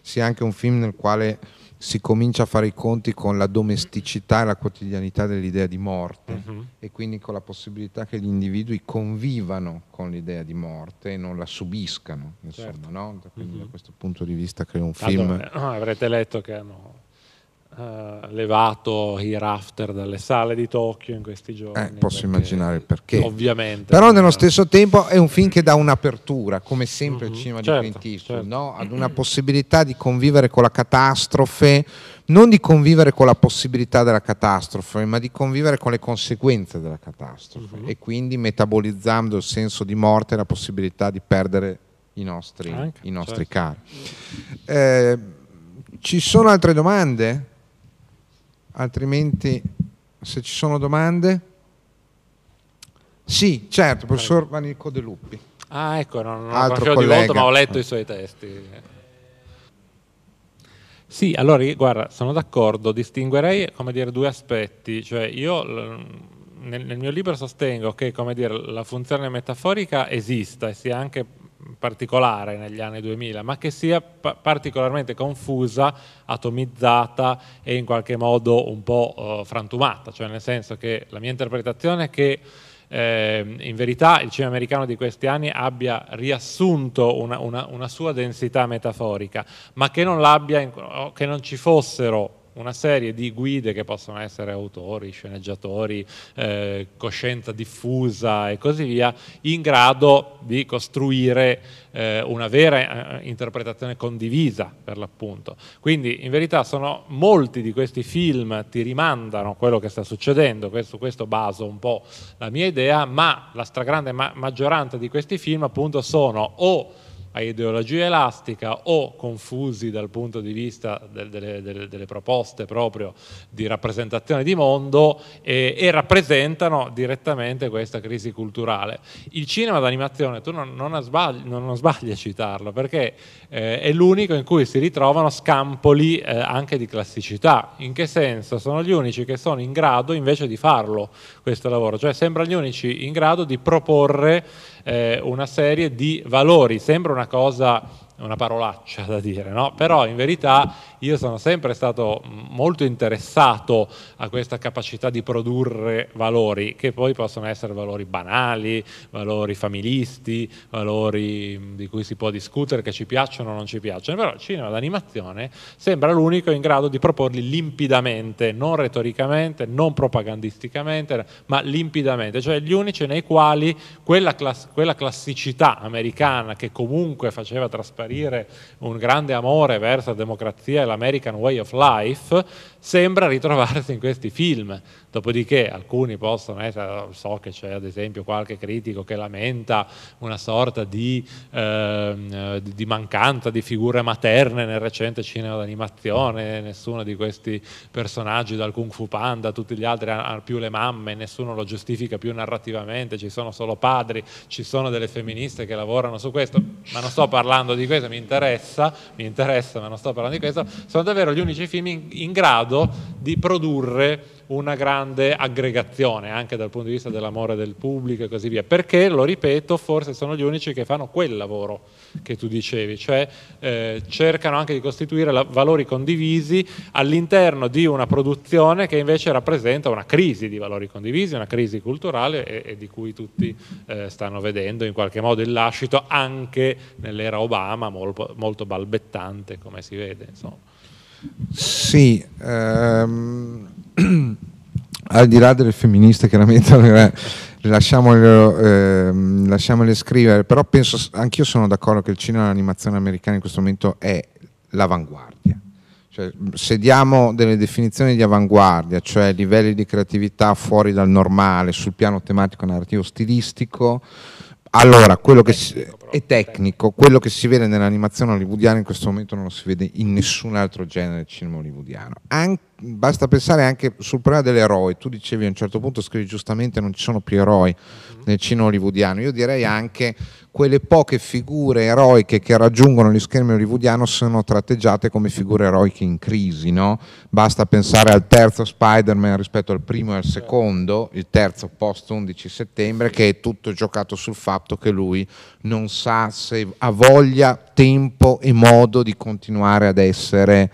sia anche un film nel quale si comincia a fare i conti con la domesticità e la quotidianità dell'idea di morte uh-huh. e quindi con la possibilità che gli individui convivano con l'idea di morte e non la subiscano. Insomma, certo. no? Quindi uh-huh. da questo punto di vista crea un film... Allora, eh, avrete letto che hanno eh, levato i rafter dalle sale di Tokyo in questi giorni. Eh, posso perché, immaginare il perché. Ovviamente. Però nello stesso tempo è un film che dà un'apertura, come sempre mm-hmm, il cinema certo, di Clint Eastwood, certo. no? ad una mhm. possibilità di convivere con la catastrofe, non di convivere con la possibilità della catastrofe, ma di convivere con le conseguenze della catastrofe mm-hmm. e quindi metabolizzando il senso di morte e la possibilità di perdere i nostri, Anche, i nostri certo. cari. Eh, ci sono altre domande? altrimenti se ci sono domande. Sì, certo, professor Vanico De Luppi. Ah, ecco, non, non Altro di volto, ma ho letto i suoi testi. Sì, allora, guarda, sono d'accordo, distinguerei, dire, due aspetti, cioè io nel, nel mio libro sostengo che, dire, la funzione metaforica esista e sia anche particolare negli anni 2000, ma che sia particolarmente confusa, atomizzata e in qualche modo un po' eh, frantumata, cioè nel senso che la mia interpretazione è che eh, in verità il cinema americano di questi anni abbia riassunto una, una, una sua densità metaforica, ma che non, che non ci fossero una serie di guide che possono essere autori, sceneggiatori, eh, coscienza diffusa e così via, in grado di costruire eh, una vera eh, interpretazione condivisa per l'appunto. Quindi in verità sono molti di questi film ti rimandano quello che sta succedendo, su questo baso un po' la mia idea, ma la stragrande ma maggioranza di questi film appunto sono o a ideologia elastica o confusi dal punto di vista delle, delle, delle proposte proprio di rappresentazione di mondo e, e, rappresentano direttamente questa crisi culturale. Il cinema d'animazione, tu non, non, sbagli, non, non sbagli, a citarlo perché eh, è l'unico in cui si ritrovano scampoli eh, anche di classicità, in che senso? Sono gli unici che sono in grado invece di farlo questo lavoro, cioè sembra gli unici in grado di proporre eh, una serie di valori. Sembra una cosa una parolaccia da dire, no? però in verità io sono sempre stato molto interessato a questa capacità di produrre valori, che poi possono essere valori banali, valori familisti, valori mm, di cui si può discutere, che ci piacciono o non ci piacciono, però il cinema d'animazione sembra l'unico in grado di proporli limpidamente, non retoricamente, non propagandisticamente, ma limpidamente, cioè gli unici nei quali quella, class quella classicità americana che comunque faceva trasparire trasparire un grande amore verso la democrazia e l'American Way of Life, sembra ritrovarsi in questi film. Dopodiché alcuni possono essere, so che c'è ad esempio qualche critico che lamenta una sorta di, eh, di mancanza di figure materne nel recente cinema d'animazione, nessuno di questi personaggi dal Kung Fu Panda, tutti gli altri hanno più le mamme, nessuno lo giustifica più narrativamente, ci sono solo padri, ci sono delle femministe che lavorano su questo, ma non sto parlando di questo questo, mi interessa, mi interessa ma non sto parlando di questo, sono davvero gli unici film in, in grado di produrre una grande aggregazione anche dal punto di vista dell'amore del pubblico e così via, perché, lo ripeto, forse sono gli unici che fanno quel lavoro che tu dicevi, cioè eh, cercano anche di costituire la, valori condivisi all'interno di una produzione che invece rappresenta una crisi di valori condivisi, una crisi culturale e, e di cui tutti eh, stanno vedendo in qualche modo il lascito anche nell'era Obama, molto, molto balbettante come si vede. Insomma. Sì, ehm, al di là delle femministe chiaramente eh, lasciamole, ehm, lasciamole scrivere, però penso, anch'io sono d'accordo che il cinema e l'animazione americana in questo momento è l'avanguardia. Cioè, se diamo delle definizioni di avanguardia, cioè livelli di creatività fuori dal normale sul piano tematico, narrativo, stilistico, allora quello che, e tecnico, quello che si vede nell'animazione hollywoodiana in questo momento non lo si vede in nessun altro genere cinema hollywoodiano. An- basta pensare anche sul problema dell'eroe, tu dicevi a un certo punto, scrivi giustamente, non ci sono più eroi nel cinema hollywoodiano, io direi anche quelle poche figure eroiche che raggiungono gli schermi hollywoodiano sono tratteggiate come figure eroiche in crisi, no? Basta pensare al terzo Spider-Man rispetto al primo e al secondo, il terzo post 11 settembre, che è tutto giocato sul fatto che lui non sa se ha voglia, tempo e modo di continuare ad essere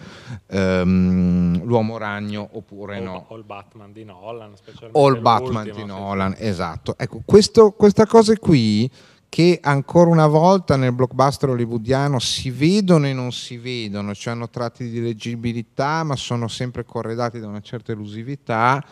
um, l'uomo ragno oppure o, no. O il Batman di Nolan. O il Batman di Nolan, esatto. Ecco, questo, questa cosa qui che ancora una volta nel blockbuster hollywoodiano si vedono e non si vedono, cioè hanno tratti di leggibilità ma sono sempre corredati da una certa elusività,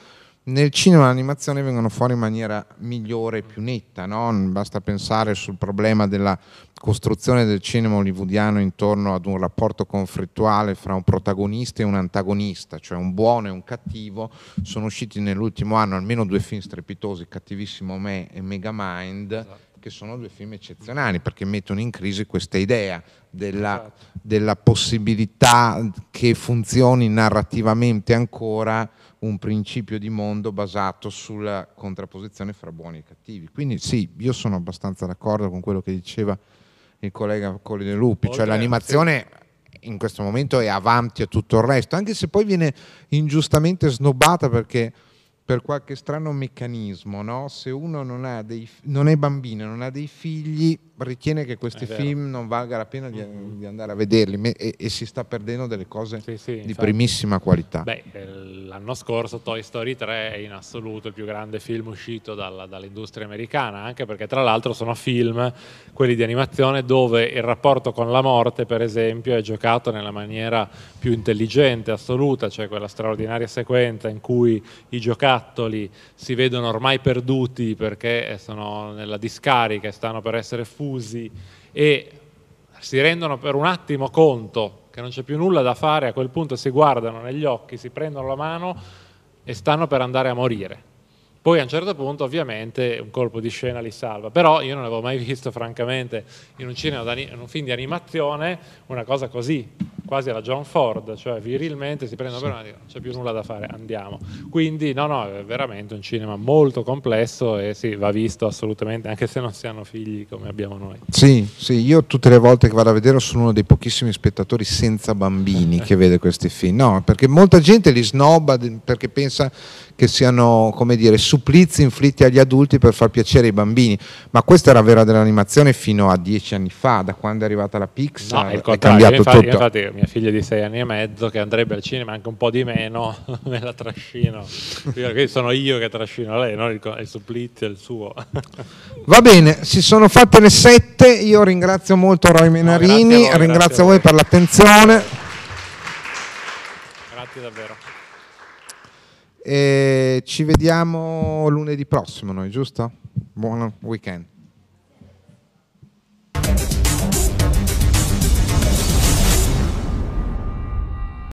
nel cinema e l'animazione vengono fuori in maniera migliore e più netta, no? basta pensare sul problema della costruzione del cinema hollywoodiano intorno ad un rapporto conflittuale fra un protagonista e un antagonista, cioè un buono e un cattivo, sono usciti nell'ultimo anno almeno due film strepitosi, Cattivissimo Me e Megamind, esatto. che sono due film eccezionali perché mettono in crisi questa idea della, esatto. della possibilità che funzioni narrativamente ancora un principio di mondo basato sulla contrapposizione fra buoni e cattivi. Quindi sì, io sono abbastanza d'accordo con quello che diceva il collega Colline Lupi, cioè l'animazione in questo momento è avanti a tutto il resto, anche se poi viene ingiustamente snobbata perché per qualche strano meccanismo, no? se uno non, dei, non è bambino, non ha dei figli, ritiene che questi film non valga la pena di, mm. di andare a vederli e, e, si sta perdendo delle cose sì, sì, di infatti. primissima qualità. Beh, eh, l'anno scorso Toy Story 3 è in assoluto il più grande film uscito dalla, dall'industria americana, anche perché tra l'altro sono film, quelli di animazione, dove il rapporto con la morte, per esempio, è giocato nella maniera più intelligente, assoluta, cioè quella straordinaria sequenza in cui i giocattoli si vedono ormai perduti perché eh, sono nella discarica e stanno per essere fusi confusi e si rendono per un attimo conto che non c'è più nulla da fare, a quel punto si guardano negli occhi, si prendono la mano e stanno per andare a morire. Poi a un certo punto ovviamente un colpo di scena li salva, però io non avevo mai visto francamente in un, cinema, in un film di animazione una cosa così, quasi alla John Ford, cioè virilmente si prendono per una e non c'è più nulla da fare, andiamo. Quindi no, no, è veramente un cinema molto complesso e sì, va visto assolutamente, anche se non si hanno figli come abbiamo noi. Sì, sì, io tutte le volte che vado a vedere sono uno dei pochissimi spettatori senza bambini che vede questi film, no, perché molta gente li snobba perché pensa che siano come dire, supplizi inflitti agli adulti per far piacere ai bambini, ma questa era vera dell'animazione fino a dieci anni fa, da quando è arrivata la Pixar, no, è cambiato infatti, tutto. Infatti mia figlia di sei anni e mezzo che andrebbe al cinema anche un po' di meno, me la trascino, sono io che trascino lei, non il, il supplizio è il suo. Va bene, si sono fatte le sette, io ringrazio molto Roy Menarini, no, grazie voi, ringrazio grazie voi per l'attenzione. Grazie davvero. E ci vediamo lunedì prossimo noi, giusto? Buon weekend.